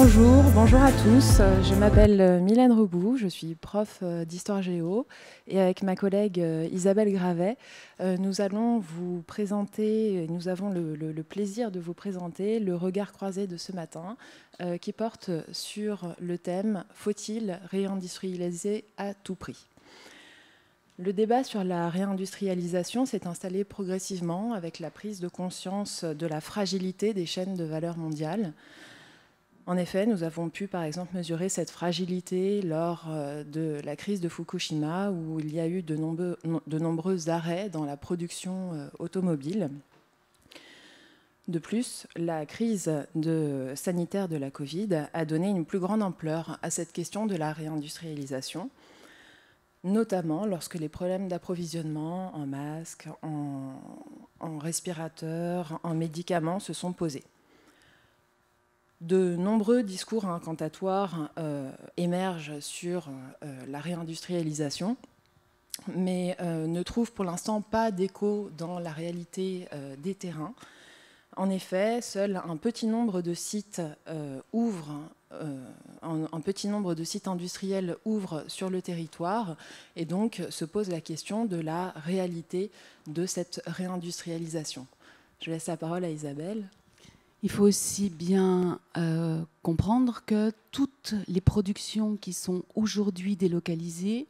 Bonjour, bonjour à tous. Euh, je m'appelle euh, Mylène Reboux, je suis prof euh, d'histoire géo et avec ma collègue Isabelle Gravet, nous allons vous présenter, nous avons le, le plaisir de vous présenter le regard croisé de ce matin qui porte sur le thème Faut-il réindustrialiser à tout prix le débat sur la réindustrialisation s'est installé progressivement avec la prise de conscience de la fragilité des chaînes de valeur mondiales. En effet, nous avons pu par exemple mesurer cette fragilité lors euh, de la crise de Fukushima où il y a eu de nombreux, arrêts dans la production euh, automobile. De plus, la crise sanitaire de la Covid a donné une plus grande ampleur à cette question de la réindustrialisation, notamment lorsque les problèmes d'approvisionnement en masques, en, en respirateurs, en médicaments se sont posés. De nombreux discours incantatoires euh, émergent sur euh, la réindustrialisation, mais euh, ne trouvent pour l'instant pas d'écho dans la réalité des terrains. En effet, seul un petit nombre de sites ouvrent, un petit nombre de sites industriels ouvrent sur le territoire, et donc se pose la question de la réalité de cette réindustrialisation. Je laisse la parole à Isabelle. Il faut aussi bien euh, comprendre que toutes les productions qui sont aujourd'hui délocalisées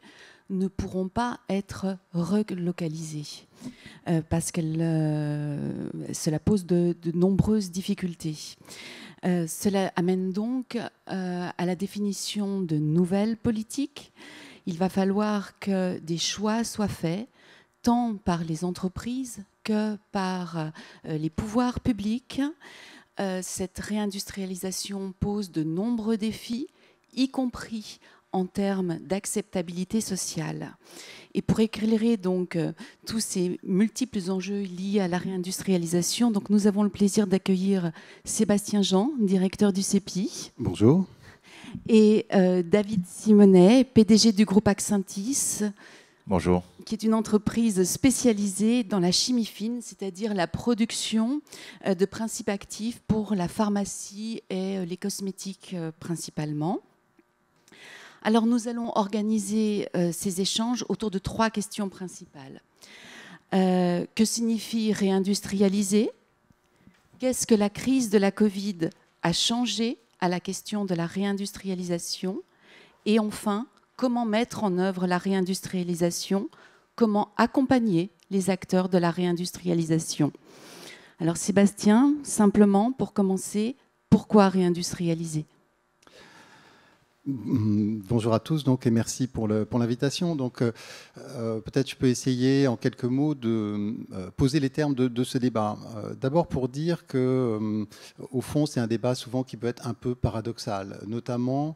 ne pourront pas être relocalisées euh, parce que euh, cela pose de nombreuses difficultés. cela amène donc à la définition de nouvelles politiques. Il va falloir que des choix soient faits tant par les entreprises que par les pouvoirs publics. Euh, cette réindustrialisation pose de nombreux défis, y compris en termes d'acceptabilité sociale. Et pour éclairer donc euh, tous ces multiples enjeux liés à la réindustrialisation, donc nous avons le plaisir d'accueillir Sébastien Jean, directeur du CEPI. Bonjour. Et euh, David Simonet, PDG du groupe Accentis, qui est une entreprise spécialisée dans la chimie fine, c'est-à-dire la production euh, de principes actifs pour la pharmacie et euh, les cosmétiques euh, principalement. Alors nous allons organiser ces échanges autour de trois questions principales. que signifie réindustrialiser Qu'est-ce que la crise de la Covid a changé à la question de la réindustrialisation Et enfin, comment mettre en œuvre la réindustrialisation, comment accompagner les acteurs de la réindustrialisation. Alors Sébastien, simplement pour commencer, pourquoi réindustrialiser mm, Bonjour à tous donc, et merci pour l'invitation. donc euh, euh, peut-être je peux essayer en quelques mots de euh, poser les termes de, ce débat. D'abord pour dire que au fond c'est un débat souvent qui peut être un peu paradoxal, notamment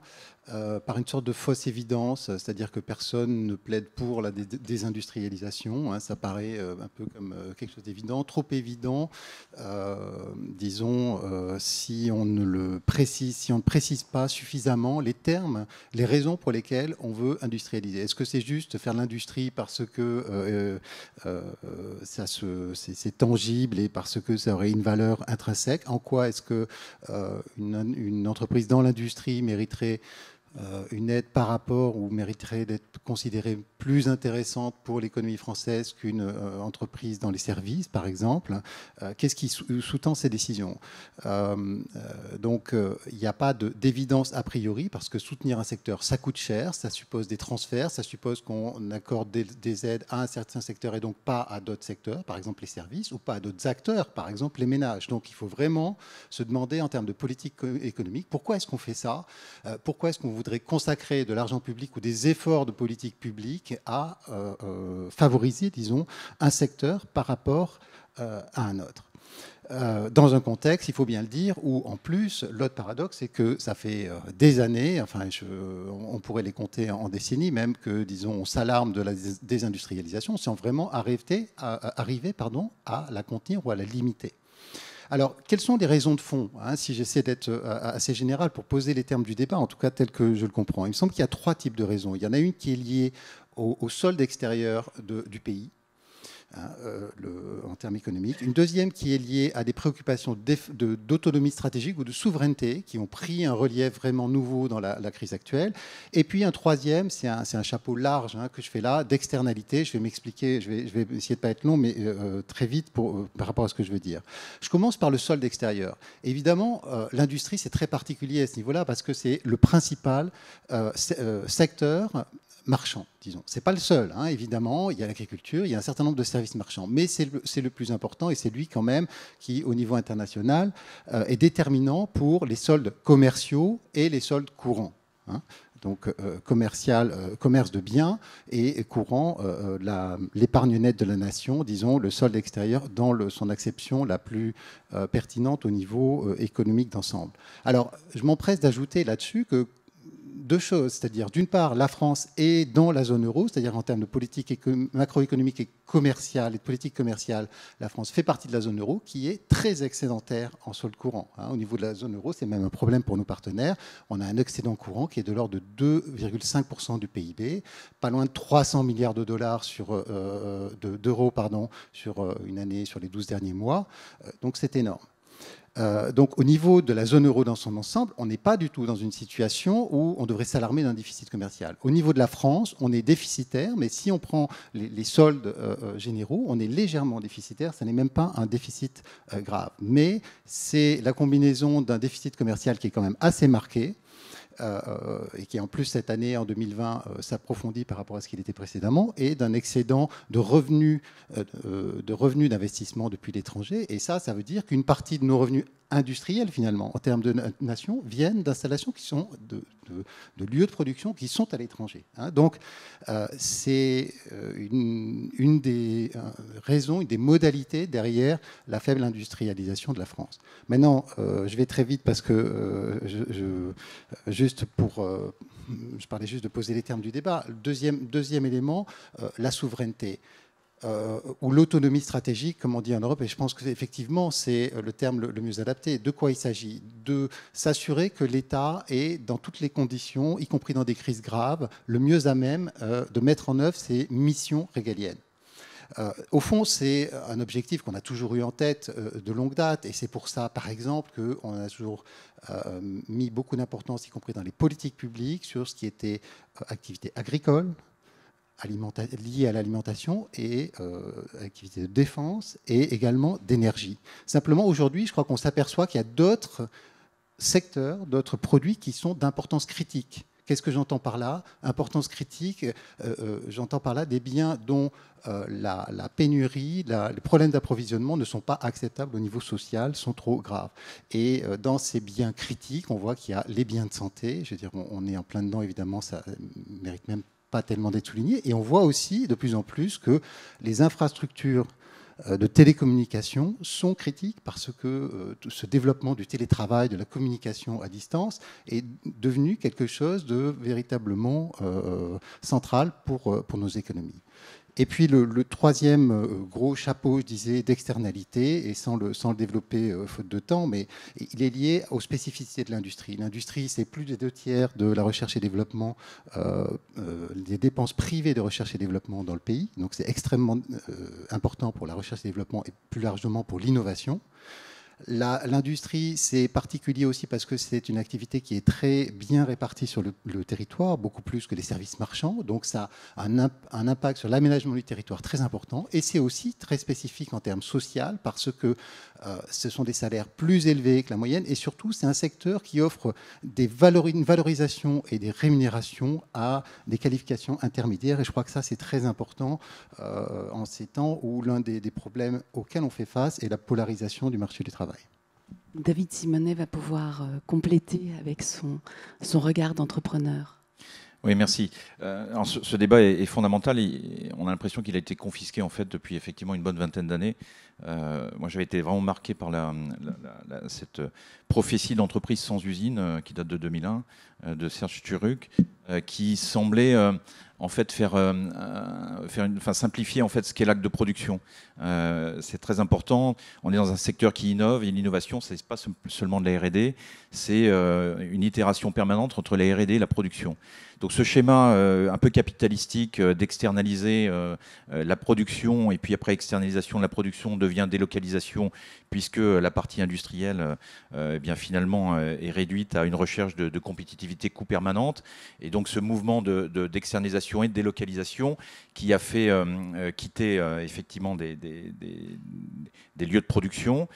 euh, par une sorte de fausse évidence, c'est-à-dire que personne ne plaide pour la désindustrialisation. Hein, ça paraît euh, un peu comme euh, quelque chose d'évident, trop évident. disons, si on ne le précise, si on ne précise pas suffisamment les termes, les raisons pour lesquelles on veut industrialiser. Est-ce que c'est juste faire l'industrie parce que ça c'est tangible et parce que ça aurait une valeur intrinsèque En quoi est-ce que une, une entreprise dans l'industrie mériterait euh, une aide par rapport ou mériterait d'être considérée plus intéressante pour l'économie française qu'une euh, entreprise dans les services, par exemple euh, Qu'est-ce qui sous-tend ces décisions euh, Donc, il n'y a pas d'évidence a priori, parce que soutenir un secteur, ça coûte cher, ça suppose des transferts, ça suppose qu'on accorde des, des, aides à un certain secteur et donc pas à d'autres secteurs, par exemple les services, ou pas à d'autres acteurs, par exemple les ménages. Donc, il faut vraiment se demander en termes de politique économique, pourquoi est-ce qu'on fait ça Pourquoi est-ce qu'on voudrait consacrer de l'argent public ou des efforts de politique publique à euh, euh, favoriser, disons, un secteur par rapport euh, à un autre. dans un contexte, il faut bien le dire, où en plus, l'autre paradoxe, c'est que ça fait des années, enfin, on pourrait les compter en, décennies, même que, disons, on s'alarme de la désindustrialisation sans vraiment à, arriver pardon, à la contenir ou à la limiter. Alors, quelles sont les raisons de fond hein, Si j'essaie d'être assez général pour poser les termes du débat, en tout cas tel que je le comprends, il me semble qu'il y a trois types de raisons. Il y en a une qui est liée au, solde extérieur du pays. Hein, euh, le, en termes économiques. Une deuxième qui est liée à des préoccupations d'autonomie stratégique ou de souveraineté qui ont pris un relief vraiment nouveau dans la, crise actuelle. Et puis un troisième, c'est un, chapeau large hein, que je fais là, d'externalité. Je vais m'expliquer, je vais, je vais, essayer de pas être long, mais euh, euh, très vite pour, par rapport à ce que je veux dire. Je commence par le solde extérieur. Évidemment, l'industrie, c'est très particulier à ce niveau-là parce que c'est le principal secteur marchand, disons. Ce n'est pas le seul, hein, évidemment, il y a l'agriculture, il y a un certain nombre de services marchands, mais c'est le, le, plus important et c'est lui quand même qui, au niveau international, euh, est déterminant pour les soldes commerciaux et les soldes courants. Hein. donc euh, commercial, euh, commerce de biens et courant l'épargne nette de la nation, disons le solde extérieur dans son acception la plus pertinente au niveau économique d'ensemble. Alors je m'empresse d'ajouter là-dessus que deux choses, c'est-à-dire d'une part la France est dans la zone euro, c'est-à-dire en termes de politique macroéconomique et commerciale et de politique commerciale, la France fait partie de la zone euro qui est très excédentaire en solde courant. Hein. au niveau de la zone euro, c'est même un problème pour nos partenaires. On a un excédent courant qui est de l'ordre de 2,5% du PIB, pas loin de 300 milliards de dollars sur euh, euh, d'euros pardon sur euh, une année, sur les 12 derniers mois. donc c'est énorme. Euh, donc au niveau de la zone euro dans son ensemble, on n'est pas du tout dans une situation où on devrait s'alarmer d'un déficit commercial. Au niveau de la France, on est déficitaire, mais si on prend les, soldes euh, euh, généraux, on est légèrement déficitaire, ça n'est même pas un déficit grave. Mais c'est la combinaison d'un déficit commercial qui est quand même assez marqué, euh, euh, et qui en plus cette année, en 2020, euh, s'approfondit par rapport à ce qu'il était précédemment, et d'un excédent de revenus de revenus d'investissement depuis l'étranger. Et ça, ça veut dire qu'une partie de nos revenus industriels finalement, en termes de nation, viennent d'installations qui sont de, lieux de production qui sont à l'étranger. Hein. Donc euh, c'est euh, une, des euh, raisons, une des modalités derrière la faible industrialisation de la France. Maintenant, je vais très vite parce que je, juste pour, je parlais juste de poser les termes du débat. Deuxième, deuxième élément, la souveraineté. Euh, ou l'autonomie stratégique, comme on dit en Europe, et je pense que effectivement c'est euh, le terme le, mieux adapté. De quoi il s'agit De s'assurer que l'État est, dans toutes les conditions, y compris dans des crises graves, le mieux à même euh, de mettre en œuvre ses missions régaliennes. au fond, c'est un objectif qu'on a toujours eu en tête de longue date, et c'est pour ça, par exemple, qu'on a toujours mis beaucoup d'importance, y compris dans les politiques publiques, sur ce qui était activité agricole, liées à l'alimentation et euh, activités de défense et également d'énergie. Simplement, aujourd'hui, je crois qu'on s'aperçoit qu'il y a d'autres secteurs, d'autres produits qui sont d'importance critique. Qu'est-ce que j'entends par là Importance critique, euh, euh, j'entends par là des biens dont euh, la, pénurie, les problèmes d'approvisionnement ne sont pas acceptables au niveau social, sont trop graves. Et dans ces biens critiques, on voit qu'il y a les biens de santé, je veux dire, on, on est en plein dedans, évidemment, ça mérite même pas tellement d'être souligné. Et on voit aussi de plus en plus que les infrastructures euh, de télécommunication sont critiques parce que euh, ce développement du télétravail, de la communication à distance est devenu quelque chose de véritablement euh, central pour nos économies. Et puis le, troisième euh, gros chapeau, je disais, d'externalité, et sans le, développer euh, faute de temps, mais il est lié aux spécificités de l'industrie. L'industrie, c'est plus des deux tiers de la recherche et développement, euh, des dépenses privées de recherche et développement dans le pays. Donc c'est extrêmement important pour la recherche et développement et plus largement pour l'innovation. L'industrie, c'est particulier aussi parce que c'est une activité qui est très bien répartie sur le, territoire, beaucoup plus que les services marchands. Donc ça a un, un impact sur l'aménagement du territoire très important. Et c'est aussi très spécifique en termes social parce que euh, ce sont des salaires plus élevés que la moyenne et surtout c'est un secteur qui offre des valorisations valorisation et des rémunérations à des qualifications intermédiaires et je crois que ça c'est très important euh, en ces temps où l'un des, problèmes auxquels on fait face est la polarisation du marché du travail. David Simonet va pouvoir euh, compléter avec son regard d'entrepreneur. Oui, merci. Euh, ce, débat est, fondamental. Et on a l'impression qu'il a été confisqué en fait depuis effectivement une bonne vingtaine d'années. Euh, moi, j'avais été vraiment marqué par la, cette prophétie d'entreprise sans usine euh, qui date de 2001, euh, de Serge Turuc, euh, qui semblait euh, en fait faire, faire une, enfin, simplifier en fait ce qu'est l'acte de production. c'est très important. On est dans un secteur qui innove et l'innovation, c'est n'est pas seulement de la R&D, c'est une itération permanente entre la R&D et la production. Donc ce schéma un peu capitalistique d'externaliser la production et puis après externalisation de la production devient délocalisation puisque la partie industrielle eh bien finalement est réduite à une recherche de compétitivité coût permanente. Et donc ce mouvement d'externalisation de, et de délocalisation qui a fait euh, euh, quitter euh, effectivement des, lieux de production.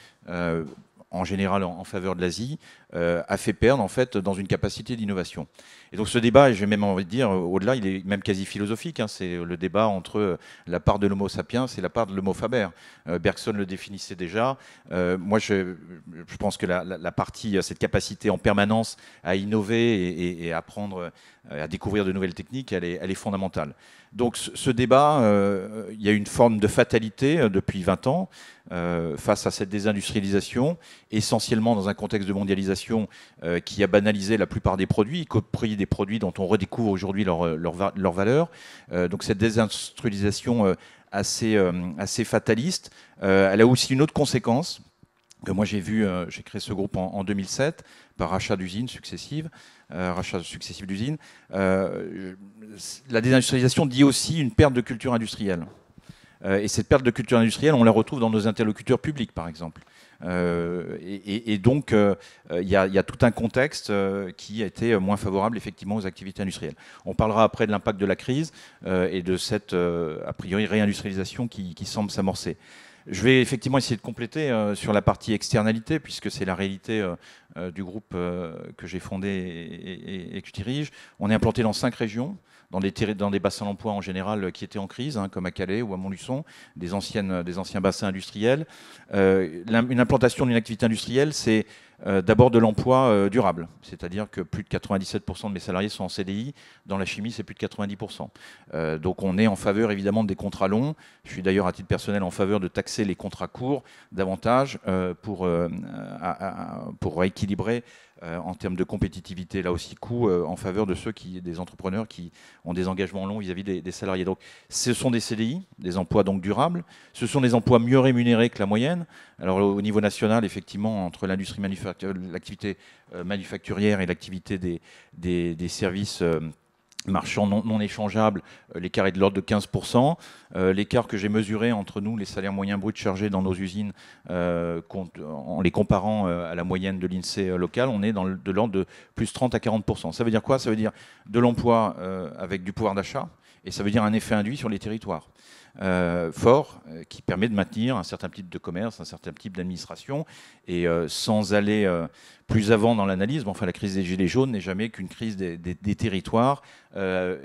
en général en faveur de l'Asie, a fait perdre en fait dans une capacité d'innovation. Et donc ce débat, j'ai même envie de dire, au-delà, il est même quasi philosophique. Hein. c'est le débat entre euh, la part de l'homo sapiens et la part de l'homo faber. Euh, Bergson le définissait déjà. Euh, moi, je, pense que la, partie, cette capacité en permanence à innover et, à apprendre, à découvrir de nouvelles techniques, elle est, fondamentale. Donc ce débat, il y a une forme de fatalité depuis 20 ans face à cette désindustrialisation, essentiellement dans un contexte de mondialisation qui a banalisé la plupart des produits, y compris des produits dont on redécouvre aujourd'hui leur, euh, valeur. Euh, donc cette désindustrialisation euh, assez, assez fataliste, elle a aussi une autre conséquence que moi j'ai vu, j'ai créé ce groupe en, 2007 par rachat d'usines successives, rachat successif la désindustrialisation dit aussi une perte de culture industrielle. et cette perte de culture industrielle, on la retrouve dans nos interlocuteurs publics, par exemple. Euh, et, donc, euh, euh, il y, a, tout un contexte qui a été moins favorable effectivement aux activités industrielles. On parlera après de l'impact de la crise et de cette, a priori, réindustrialisation qui, semble s'amorcer. Je vais effectivement essayer de compléter sur la partie externalité, puisque c'est la réalité du groupe que j'ai fondé et, et, que je dirige. On est implanté dans cinq régions dans des, dans des bassins d'emploi en général euh, qui étaient en crise, hein, comme à Calais ou à Montluçon, des, anciennes, euh, des anciens bassins industriels. Euh, une implantation d'une activité industrielle, c'est d'abord de l'emploi durable, c'est-à-dire que plus de 97% de mes salariés sont en CDI, dans la chimie c'est plus de 90%. donc on est en faveur évidemment des contrats longs, je suis d'ailleurs à titre personnel en faveur de taxer les contrats courts davantage pour, pour rééquilibrer euh, en termes de compétitivité, là aussi coût euh, en faveur de ceux qui, des entrepreneurs qui ont des engagements longs vis-à-vis des, salariés. Donc ce sont des CDI, des emplois donc durables, ce sont des emplois mieux rémunérés que la moyenne. Alors au niveau national, effectivement, entre l'industrie manufacturière, l'activité euh, manufacturière et l'activité des, services Marchand non, échangeable, échangeables, euh, l'écart est de l'ordre de 15%. Euh, l'écart que j'ai mesuré entre nous, les salaires moyens bruts chargés dans nos usines, euh, en les comparant à la moyenne de l'INSEE locale, on est dans de l'ordre de plus 30 à 40%. Ça veut dire quoi Ça veut dire de l'emploi avec du pouvoir d'achat, et ça veut dire un effet induit sur les territoires. Euh, fort euh, qui permet de maintenir un certain type de commerce, un certain type d'administration. Et euh, sans aller plus avant dans l'analyse, enfin, la crise des Gilets jaunes n'est jamais qu'une crise des, territoires et,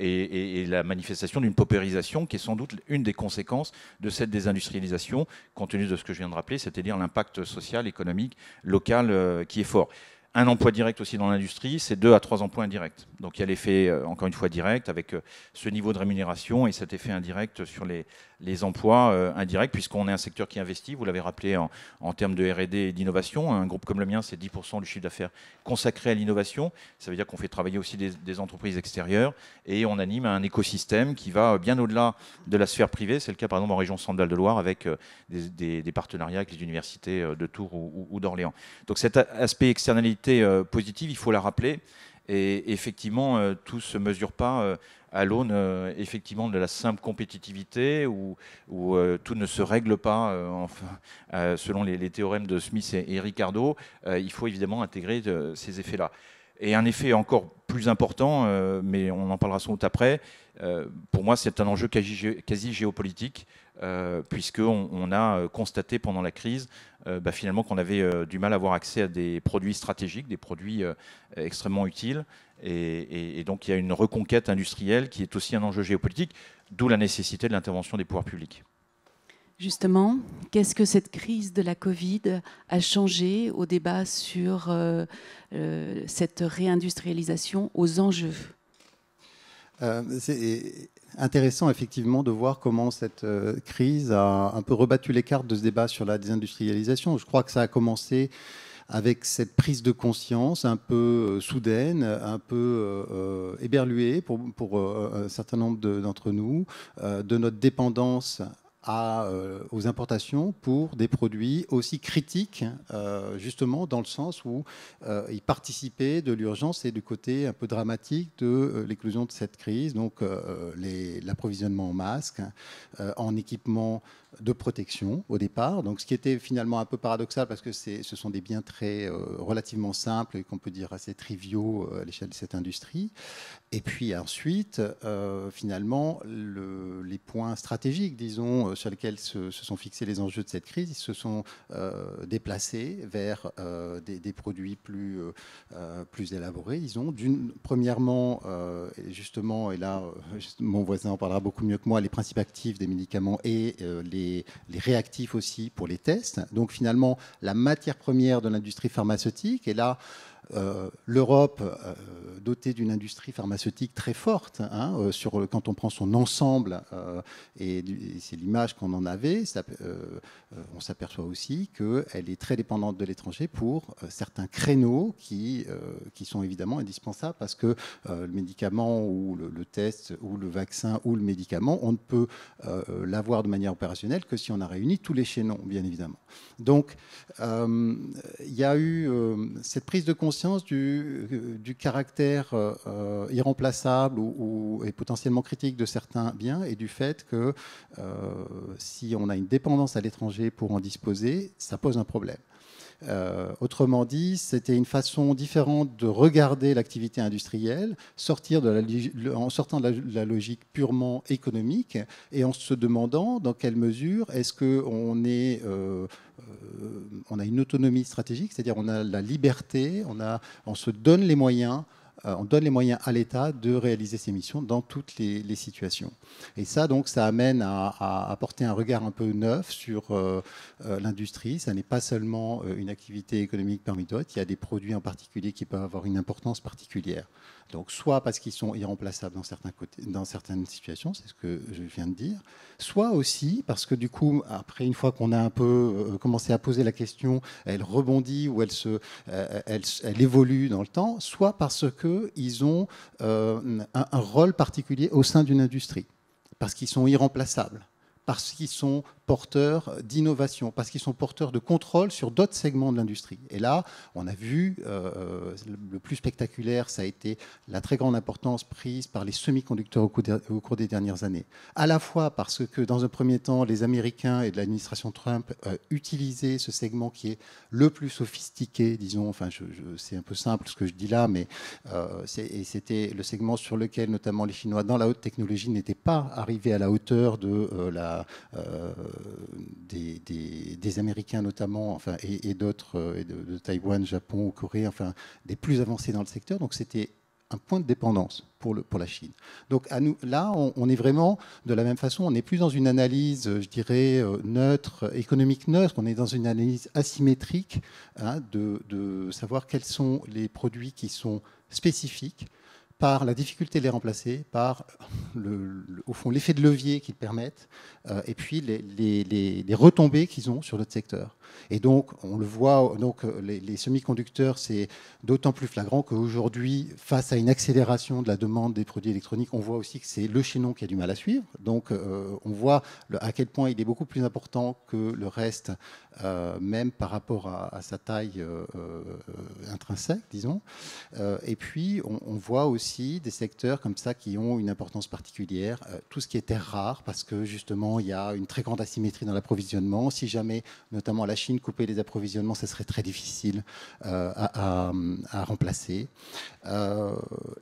et, la manifestation d'une paupérisation qui est sans doute une des conséquences de cette désindustrialisation, compte tenu de ce que je viens de rappeler, c'est-à-dire l'impact social, économique, local qui est fort un emploi direct aussi dans l'industrie, c'est deux à trois emplois indirects. Donc il y a l'effet, euh, encore une fois, direct avec euh, ce niveau de rémunération et cet effet indirect sur les, les emplois euh, indirects, puisqu'on est un secteur qui investit, vous l'avez rappelé, en, termes de RD et d'innovation. Un groupe comme le mien, c'est 10% du chiffre d'affaires consacré à l'innovation. Ça veut dire qu'on fait travailler aussi des, entreprises extérieures et on anime un écosystème qui va bien au-delà de la sphère privée. C'est le cas par exemple en région Centre de Loire avec euh, des, partenariats avec les universités euh, de Tours ou, d'Orléans. Donc cet aspect externalité positive, il faut la rappeler. Et effectivement, tout ne se mesure pas à l'aune euh, effectivement de la simple compétitivité où, euh, tout ne se règle pas euh, selon les, théorèmes de Smith et, Ricardo. il faut évidemment intégrer de, ces effets-là. Et un effet encore plus important, mais on en parlera sans doute après, pour moi c'est un enjeu quasi, quasi géopolitique, puisqu'on on a constaté pendant la crise bah, finalement qu'on avait du mal à avoir accès à des produits stratégiques, des produits extrêmement utiles, et, donc il y a une reconquête industrielle qui est aussi un enjeu géopolitique, d'où la nécessité de l'intervention des pouvoirs publics. Justement, qu'est-ce que cette crise de la Covid a changé au débat sur euh, euh, cette réindustrialisation aux enjeux euh, C'est intéressant effectivement de voir comment cette crise a un peu rebattu les cartes de ce débat sur la désindustrialisation. Je crois que ça a commencé avec cette prise de conscience un peu euh, soudaine, un peu euh, euh, éberluée pour, un certain nombre d'entre nous, de notre dépendance à, euh, aux importations pour des produits aussi critiques, euh, justement dans le sens où euh, ils participaient de l'urgence et du côté un peu dramatique de l'éclosion de cette crise, donc l'approvisionnement en masques, en équipements de protection au départ, donc ce qui était finalement un peu paradoxal parce que ce sont des biens très relativement simples et qu'on peut dire assez triviaux à l'échelle de cette industrie. Et puis ensuite, finalement, les points stratégiques, disons, sur lesquels se, sont fixés les enjeux de cette crise, ils se sont euh, déplacés vers euh, des, produits plus, euh, plus élaborés. Ils ont, d'une, premièrement, justement, et là, mon voisin en parlera beaucoup mieux que moi, les principes actifs des médicaments et les, les réactifs aussi pour les tests. Donc finalement, la matière première de l'industrie pharmaceutique, et là, euh, l'Europe, euh, dotée d'une industrie pharmaceutique très forte, hein, euh, quand on prend son ensemble, et, c'est l'image qu'on en avait, on s'aperçoit aussi qu'elle est très dépendante de l'étranger pour certains créneaux qui, qui sont évidemment indispensables parce que le médicament ou le, le, test ou le vaccin ou le médicament, on ne peut l'avoir de manière opérationnelle que si on a réuni tous les chaînons, bien évidemment. Donc, il y a eu cette prise de conscience conscience du, du caractère euh, irremplaçable ou, ou, et potentiellement critique de certains biens et du fait que euh, si on a une dépendance à l'étranger pour en disposer, ça pose un problème. Euh, autrement dit, c'était une façon différente de regarder l'activité industrielle, sortir de la, en sortant de la, logique purement économique et en se demandant dans quelle mesure est-ce qu'on est, on on a une autonomie stratégique, c'est-à-dire on a la liberté, on, on se donne les moyens euh, on donne les moyens à l'État de réaliser ses missions dans toutes les, situations. Et ça, donc, ça amène à, porter apporter un regard un peu neuf sur euh, euh, l'industrie. Ça n'est pas seulement une activité économique parmi d'autres. Il y a des produits en particulier qui peuvent avoir une importance particulière. Donc, soit parce qu'ils sont irremplaçables dans, certains côtés, dans certaines situations, c'est ce que je viens de dire, soit aussi parce que du coup, après une fois qu'on a un peu commencé à poser la question, elle rebondit ou elle, se, elle évolue dans le temps, soit parce que ils ont euh, un rôle particulier au sein d'une industrie, parce qu'ils sont irremplaçables parce qu'ils sont porteurs d'innovation, parce qu'ils sont porteurs de contrôle sur d'autres segments de l'industrie. Et là, on a vu, euh, euh, le plus spectaculaire, ça a été la très grande importance prise par les semi-conducteurs au, cours des dernières années. À la fois parce que, dans un premier temps, les Américains et l'administration Trump euh, utilisaient ce segment qui est le plus sophistiqué, disons, enfin, je, c'est un peu simple ce que je dis là, mais c'était le segment sur lequel, notamment, les Chinois, dans la haute technologie, n'étaient pas arrivés à la hauteur de la euh, des, Américains notamment, enfin, et, d'autres, euh, de, Taïwan, Japon, Corée, enfin, des plus avancés dans le secteur. Donc c'était un point de dépendance pour, pour la Chine. Donc à nous, là, on, est vraiment de la même façon, on n'est plus dans une analyse, euh, je dirais, neutre, économique neutre, on est dans une analyse asymétrique hein, de, savoir quels sont les produits qui sont spécifiques par la difficulté de les remplacer, par le, au fond l'effet de levier qu'ils permettent, euh, et puis les, retombées qu'ils ont sur notre secteur. Et donc, on le voit, donc les, semi-conducteurs, c'est d'autant plus flagrant qu'aujourd'hui, face à une accélération de la demande des produits électroniques, on voit aussi que c'est le chaînon qui a du mal à suivre. Donc, euh, on voit à quel point il est beaucoup plus important que le reste, euh, même par rapport à, sa taille intrinsèque, disons. et puis, on voit aussi des secteurs comme ça qui ont une importance particulière. Euh, tout ce qui est terre rare, parce que justement, il y a une très grande asymétrie dans l'approvisionnement. Si jamais, notamment la Chine, coupait les approvisionnements, ce serait très difficile euh, à, remplacer. Euh,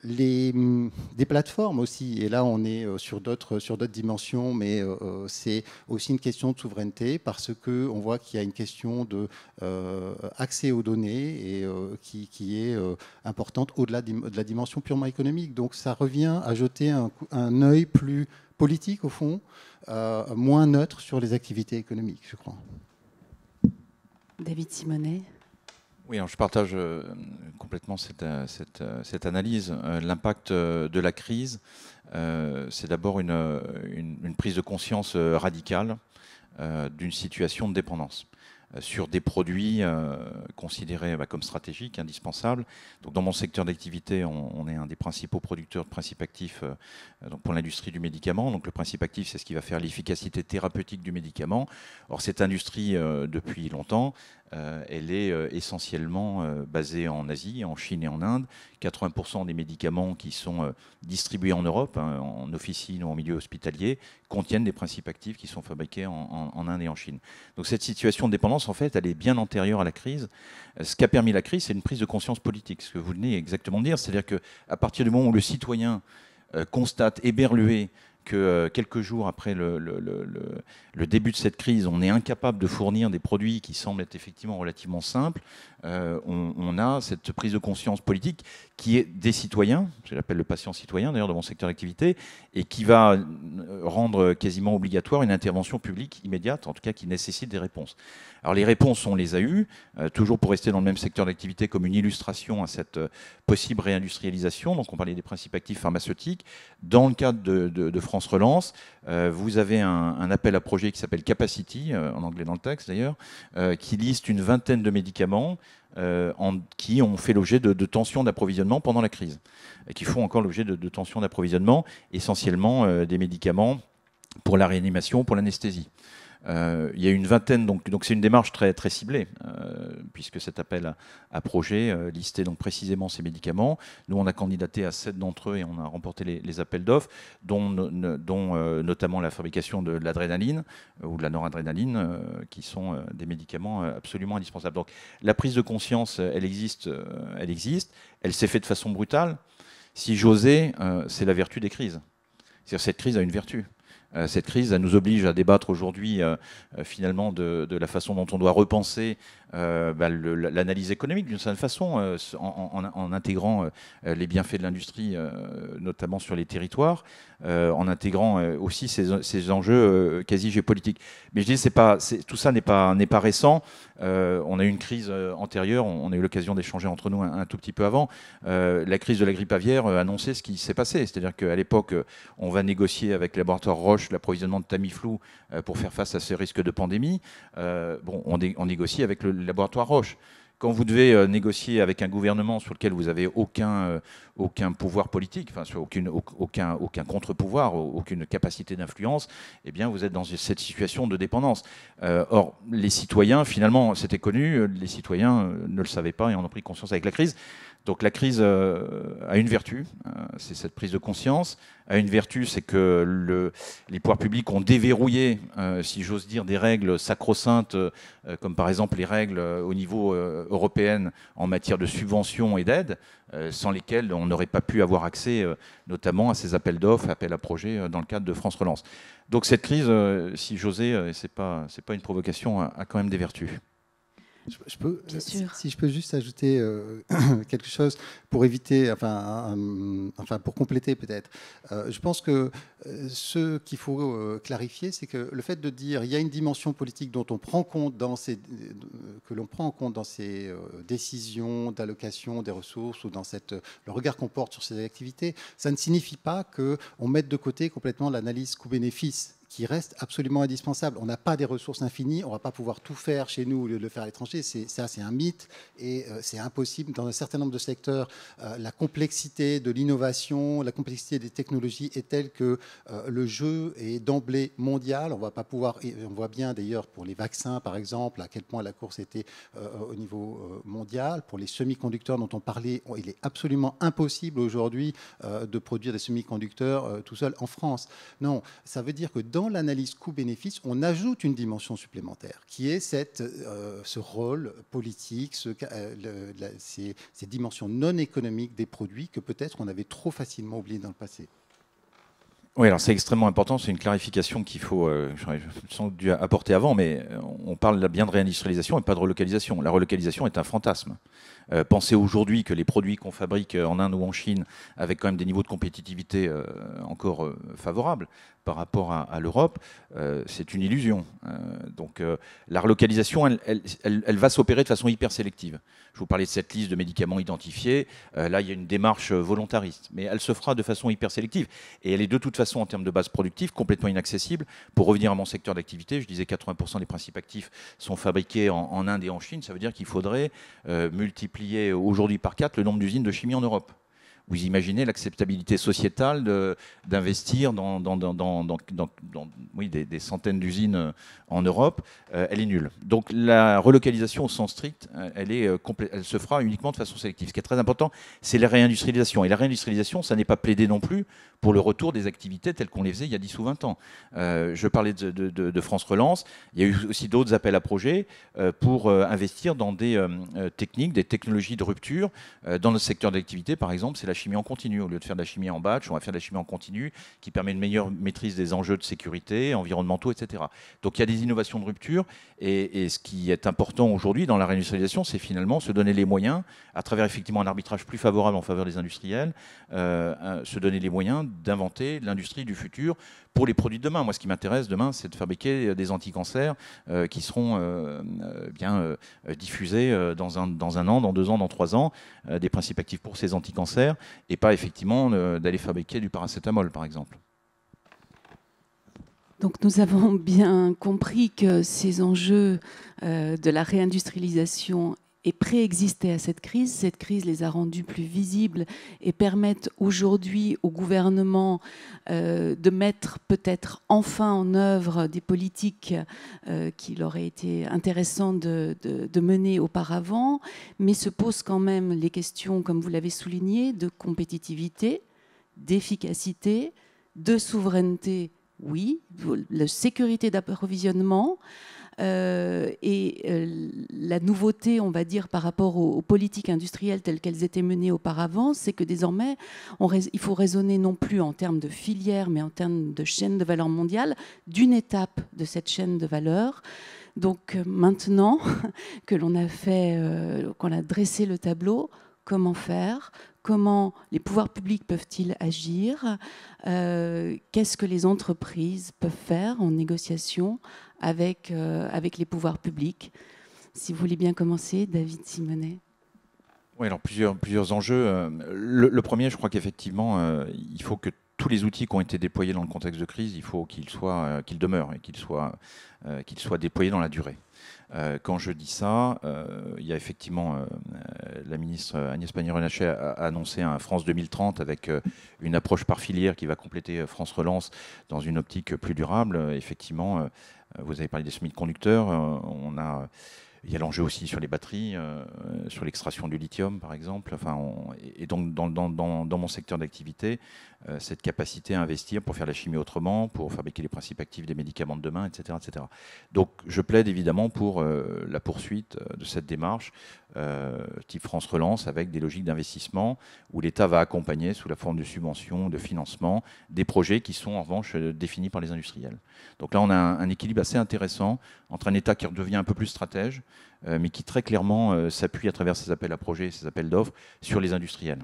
les, mm, des plateformes aussi, et là, on est sur d'autres sur d'autres dimensions, mais c'est aussi une question de souveraineté, parce que on voit qu'il y a une question d'accès aux données et qui, qui, est importante au-delà de la dimension purement donc ça revient à jeter un, un œil plus politique, au fond, euh, moins neutre sur les activités économiques, je crois. David Simonet. Oui, je partage euh, complètement cette, euh, analyse. L'impact de la crise, c'est d'abord une, prise de conscience radicale d'une situation de dépendance sur des produits euh, considérés bah, comme stratégiques, indispensables. Donc, dans mon secteur d'activité, on, est un des principaux producteurs de principes actifs euh, donc pour l'industrie du médicament. Donc, le principe actif, c'est ce qui va faire l'efficacité thérapeutique du médicament. Or, cette industrie, euh, depuis longtemps, euh, elle est euh, essentiellement euh, basée en Asie, en Chine et en Inde. 80% des médicaments qui sont distribués en Europe, hein, en officine ou en milieu hospitalier, contiennent des principes actifs qui sont fabriqués en, Inde et en Chine. Donc cette situation de dépendance, en fait, elle est bien antérieure à la crise. Ce qu'a permis la crise, c'est une prise de conscience politique, ce que vous venez exactement de dire. C'est-à-dire qu'à partir du moment où le citoyen constate héberlué que euh, quelques jours après le, début de cette crise, on est incapable de fournir des produits qui semblent être effectivement relativement simples, euh, on, a cette prise de conscience politique qui est des citoyens, je l'appelle le patient citoyen d'ailleurs de mon secteur d'activité, et qui va euh, rendre quasiment obligatoire une intervention publique immédiate, en tout cas qui nécessite des réponses. Alors les réponses, on les a eues, toujours pour rester dans le même secteur d'activité comme une illustration à cette possible réindustrialisation, donc on parlait des principes actifs pharmaceutiques, dans le cadre de, de, de France Relance, euh, vous avez un, appel à projet qui s'appelle Capacity, euh, en anglais dans le texte d'ailleurs, euh, qui liste une vingtaine de médicaments en, qui ont fait l'objet de, tensions d'approvisionnement pendant la crise, et qui font encore l'objet de tensions d'approvisionnement, essentiellement des médicaments pour la réanimation, pour l'anesthésie. Euh, il y a une vingtaine, donc c'est une démarche très, ciblée, euh, puisque cet appel à, projet euh, listait donc précisément ces médicaments. Nous, on a candidaté à sept d'entre eux et on a remporté les, appels d'offres, dont, notamment la fabrication de, l'adrénaline ou de la noradrénaline, qui sont des médicaments absolument indispensables. Donc la prise de conscience, elle existe, elle existe, elle s'est faite de façon brutale. Si j'osais, c'est la vertu des crises. cest cette crise a une vertu. Euh, cette crise. Elle nous oblige à débattre aujourd'hui euh, euh, finalement de, de, la façon dont on doit repenser euh, bah, l'analyse économique d'une certaine façon, euh, en, intégrant euh, les bienfaits de l'industrie, notamment sur les territoires, en intégrant aussi ces, ces enjeux quasi géopolitiques. Mais je dis, c'est pas, tout ça n'est pas, pas récent. on a eu une crise antérieure, on, a eu l'occasion d'échanger entre nous un, tout petit peu avant. la crise de la grippe aviaire annonçait ce qui s'est passé, c'est-à-dire qu'à l'époque, on va négocier avec le laboratoire Roche l'approvisionnement de Tamiflu pour faire face à ces risques de pandémie. bon, on, on négocie avec le laboratoire Roche. Quand vous devez euh, négocier avec un gouvernement sur lequel vous n'avez aucun, euh, aucun pouvoir politique, enfin, aucune, aucun, aucun contre-pouvoir, aucune capacité d'influence, eh bien, vous êtes dans cette situation de dépendance. Euh, or, les citoyens, finalement, c'était connu, les citoyens ne le savaient pas et en ont pris conscience avec la crise. Donc la crise euh, a une vertu, euh, c'est cette prise de conscience. A une vertu, c'est que les pouvoirs publics ont déverrouillé, euh, si j'ose dire, des règles sacro-saintes, comme par exemple les règles au niveau européen en matière de subventions et d'aides, sans lesquelles on n'aurait pas pu avoir accès, notamment à ces appels d'offres, appels à projets dans le cadre de France Relance. Donc cette crise, si j'osais, c'est pas c'est pas une provocation, hein, a quand même des vertus. Je, peux, euh, si, je peux juste ajouter euh, quelque chose pour éviter, enfin, enfin pour compléter peut-être. Euh, je pense que ce qu'il faut clarifier, c'est que le fait de dire il y a une dimension politique dont on prend compte dans ces, que l'on prend en compte dans ces décisions d'allocation des ressources ou dans cette, le regard qu'on porte sur ces activités, ça ne signifie pas que on mette de côté complètement l'analyse coût-bénéfice qui reste absolument indispensable. On n'a pas des ressources infinies, on ne va pas pouvoir tout faire chez nous au lieu de le faire à l'étranger. Ça, c'est un mythe et euh, c'est impossible. Dans un certain nombre de secteurs, euh, la complexité de l'innovation, la complexité des technologies est telle que euh, le jeu est d'emblée mondial. On va pas pouvoir. Et on voit bien d'ailleurs pour les vaccins, par exemple, à quel point la course était au niveau mondial. Pour les semi-conducteurs dont on parlait, il est absolument impossible aujourd'hui de produire des semi-conducteurs tout seul en France. Non, ça veut dire que dans dans l'analyse coût-bénéfice, on ajoute une dimension supplémentaire, qui est cette, euh, ce rôle politique, ce, euh, ces, dimensions non économiques des produits que peut-être on avait trop facilement oublié dans le passé. Oui, alors c'est extrêmement important, c'est une clarification qu'il faut, euh, apporter avant, mais on parle bien de réindustrialisation et pas de relocalisation. La relocalisation est un fantasme. Euh, penser aujourd'hui que les produits qu'on fabrique euh, en Inde ou en Chine, avec quand même des niveaux de compétitivité euh, encore favorables par rapport à, l'Europe, c'est une illusion. donc la relocalisation, elle, va s'opérer de façon hyper sélective. Je vous parlais de cette liste de médicaments identifiés. là, il y a une démarche volontariste, mais elle se fera de façon hyper sélective. Et elle est de toute façon, en termes de base productive, complètement inaccessible. Pour revenir à mon secteur d'activité, je disais 80% des principes actifs sont fabriqués en Inde et en Chine. Ça veut dire qu'il faudrait multiplier aujourd'hui par 4 le nombre d'usines de chimie en Europe vous imaginez l'acceptabilité sociétale d'investir dans, dans, des, centaines d'usines euh, en Europe, euh, elle est nulle. Donc la relocalisation au sens strict, euh, elle, est, elle se fera uniquement de façon sélective. Ce qui est très important, c'est la réindustrialisation. Et la réindustrialisation, ça n'est pas plaidé non plus pour le retour des activités telles qu'on les faisait il y a 10 ou 20 ans. je parlais de, France Relance, il y a eu aussi d'autres appels à projets pour investir dans des techniques, des technologies de rupture. dans le secteur d'activité, par exemple, c'est la chimie en continu. Au lieu de faire de la chimie en batch, on va faire de la chimie en continu qui permet une meilleure maîtrise des enjeux de sécurité, environnementaux, etc. Donc il y a des innovations de rupture. Et, ce qui est important aujourd'hui dans la réindustrialisation, c'est finalement se donner les moyens, à travers effectivement un arbitrage plus favorable en faveur des industriels, euh, se donner les moyens d'inventer l'industrie du futur pour les produits de demain. Moi, ce qui m'intéresse demain, c'est de fabriquer des anticancers euh, qui seront euh, bien diffusés dans un, dans un an, dans deux ans, dans trois ans, des principes actifs pour ces anticancers et pas effectivement euh, d'aller fabriquer du paracétamol, par exemple. Donc nous avons bien compris que ces enjeux euh, de la réindustrialisation et préexistaient à cette crise. Cette crise les a rendus plus visibles et permettent aujourd'hui au gouvernement euh, de mettre peut-être enfin en œuvre des politiques euh, qu'il aurait été intéressant de, de, mener auparavant, mais se posent quand même les questions, comme vous l'avez souligné, de compétitivité, d'efficacité, de souveraineté, oui, de sécurité d'approvisionnement. Euh, et euh, la nouveauté, on va dire, par rapport aux, politiques industrielles telles qu'elles étaient menées auparavant, c'est que désormais, il faut raisonner non plus en termes de filière, mais en termes de chaîne de valeur mondiale, d'une étape de cette chaîne de valeur. Donc euh, maintenant que l'on a fait, qu'on a dressé le tableau, comment faire comment les pouvoirs publics peuvent-ils agir, euh, qu'est-ce que les entreprises peuvent faire en négociation avec, euh, avec les pouvoirs publics. Si vous voulez bien commencer, David Simonet. Oui, alors plusieurs, plusieurs enjeux. Euh, le, premier, je crois qu'effectivement, il faut que tous les outils qui ont été déployés dans le contexte de crise, il faut qu'ils soient, qu'ils demeurent et qu'ils soient, qu'ils soient déployés dans la durée. Euh, quand je dis ça, euh, il y a effectivement euh, la ministre Agnès Pannier-Runacher a, annoncé un France 2030 avec une approche par filière qui va compléter France Relance dans une optique plus durable. Effectivement, vous avez parlé des semi-conducteurs. on a il y a l'enjeu aussi sur les batteries, sur l'extraction du lithium, par exemple. Enfin, et donc, dans mon secteur d'activité, euh, cette capacité à investir pour faire la chimie autrement, pour fabriquer les principes actifs des médicaments de demain, etc. etc. Donc je plaide évidemment pour euh, la poursuite euh, de cette démarche type France Relance avec des logiques d'investissement où l'État va accompagner sous la forme de subventions, de financement, des projets qui sont en revanche définis par les industriels. Donc là on a un, équilibre assez intéressant entre un État qui redevient un peu plus stratège, mais qui très clairement s'appuie à travers ses appels à projets ses appels d'offres sur les industriels.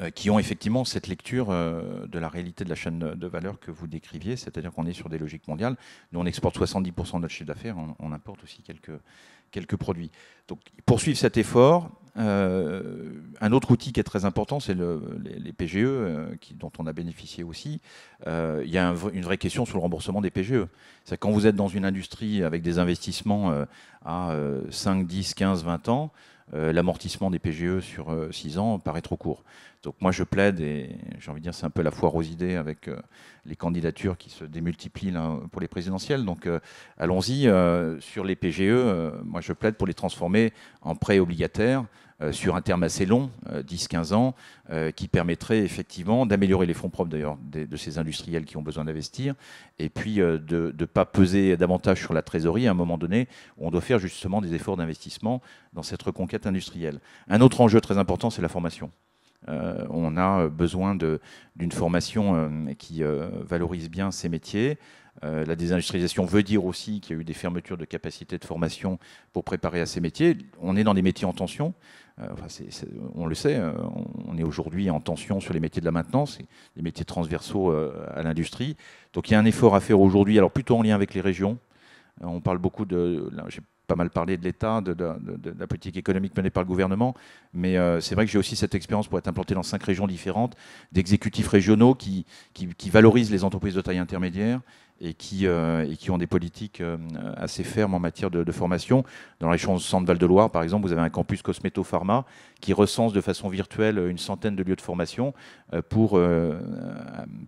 Euh, qui ont effectivement cette lecture euh, de la réalité de la chaîne de valeur que vous décriviez, c'est-à-dire qu'on est sur des logiques mondiales. Nous, on exporte 70% de notre chiffre d'affaires, on, importe aussi quelques, quelques produits. Donc, poursuivre cet effort. Euh, un autre outil qui est très important, c'est les, PGE, dont on a bénéficié aussi. il y a une vraie question sur le remboursement des PGE. C'est quand vous êtes dans une industrie avec des investissements à 5, 10, 15, 20 ans, euh, l'amortissement des PGE sur 6 euh, ans paraît trop court. Donc moi je plaide, et j'ai envie de dire c'est un peu la foire aux idées avec euh, les candidatures qui se démultiplient pour les présidentielles. Donc allons-y sur les PGE, moi je plaide pour les transformer en prêts obligataires euh, sur un terme assez long, 10-15 euh, ans, euh, qui permettrait effectivement d'améliorer les fonds propres d'ailleurs de, ces industriels qui ont besoin d'investir, et puis de ne pas peser davantage sur la trésorerie à un moment donné où on doit faire justement des efforts d'investissement dans cette reconquête industrielle. Un autre enjeu très important, c'est la formation. on a besoin d'une formation qui valorise bien ces métiers, euh, la désindustrialisation veut dire aussi qu'il y a eu des fermetures de capacités de formation pour préparer à ces métiers. On est dans des métiers en tension. Euh, on le sait, euh, on est aujourd'hui en tension sur les métiers de la maintenance, les métiers transversaux à l'industrie. Donc il y a un effort à faire aujourd'hui, alors plutôt en lien avec les régions. on parle beaucoup de... J'ai pas mal parlé de l'État, de, la politique économique menée par le gouvernement, mais c'est vrai que j'ai aussi cette expérience pour être implanté dans cinq régions différentes, d'exécutifs régionaux qui, qui valorisent les entreprises de taille intermédiaire et qui, euh, et qui ont des politiques euh, assez fermes en matière de, formation. Dans la région Centre Val-de-Loire, par exemple, vous avez un campus Cosméto Pharma qui recense de façon virtuelle une centaine de lieux de formation euh, pour,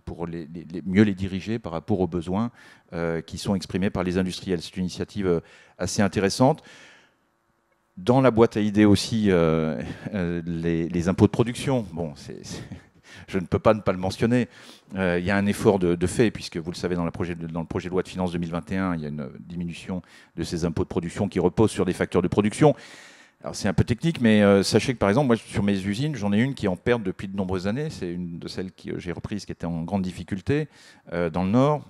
pour mieux les diriger par rapport aux besoins qui sont exprimés par les industriels. C'est une initiative assez intéressante. Dans la boîte à idées aussi, les, les impôts de production. Bon, c'est je ne peux pas ne pas le mentionner. Euh, il y a un effort de, fait, puisque vous le savez, dans, le projet de loi de finances 2021, il y a une euh, diminution de ces impôts de production qui reposent sur des facteurs de production. Alors c'est un peu technique, mais euh, sachez que par exemple, moi sur mes usines, j'en ai une qui en perd depuis de nombreuses années. C'est une de celles que j'ai reprises qui était en grande difficulté dans le Nord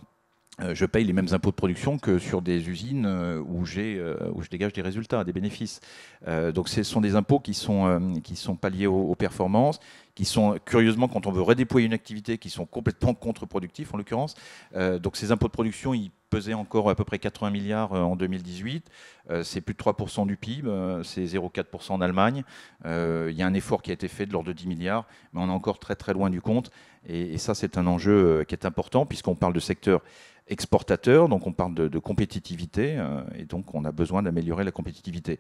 euh, je paye les mêmes impôts de production que sur des usines euh, où, euh, où je dégage des résultats, des bénéfices. donc ce sont des impôts qui sont, qui sont pas liés aux, performances, qui sont, curieusement, quand on veut redéployer une activité, qui sont complètement contre-productifs en l'occurrence. donc ces impôts de production, ils pesaient encore à peu près 80 milliards en 2018. c'est plus de 3% du PIB, c'est 0,4% en Allemagne. Il y a un effort qui a été fait de l'ordre de 10 milliards, mais on est encore très très loin du compte. Et, ça, c'est un enjeu qui est important, puisqu'on parle de secteurs exportateurs, donc on parle de, compétitivité, euh, et donc on a besoin d'améliorer la compétitivité.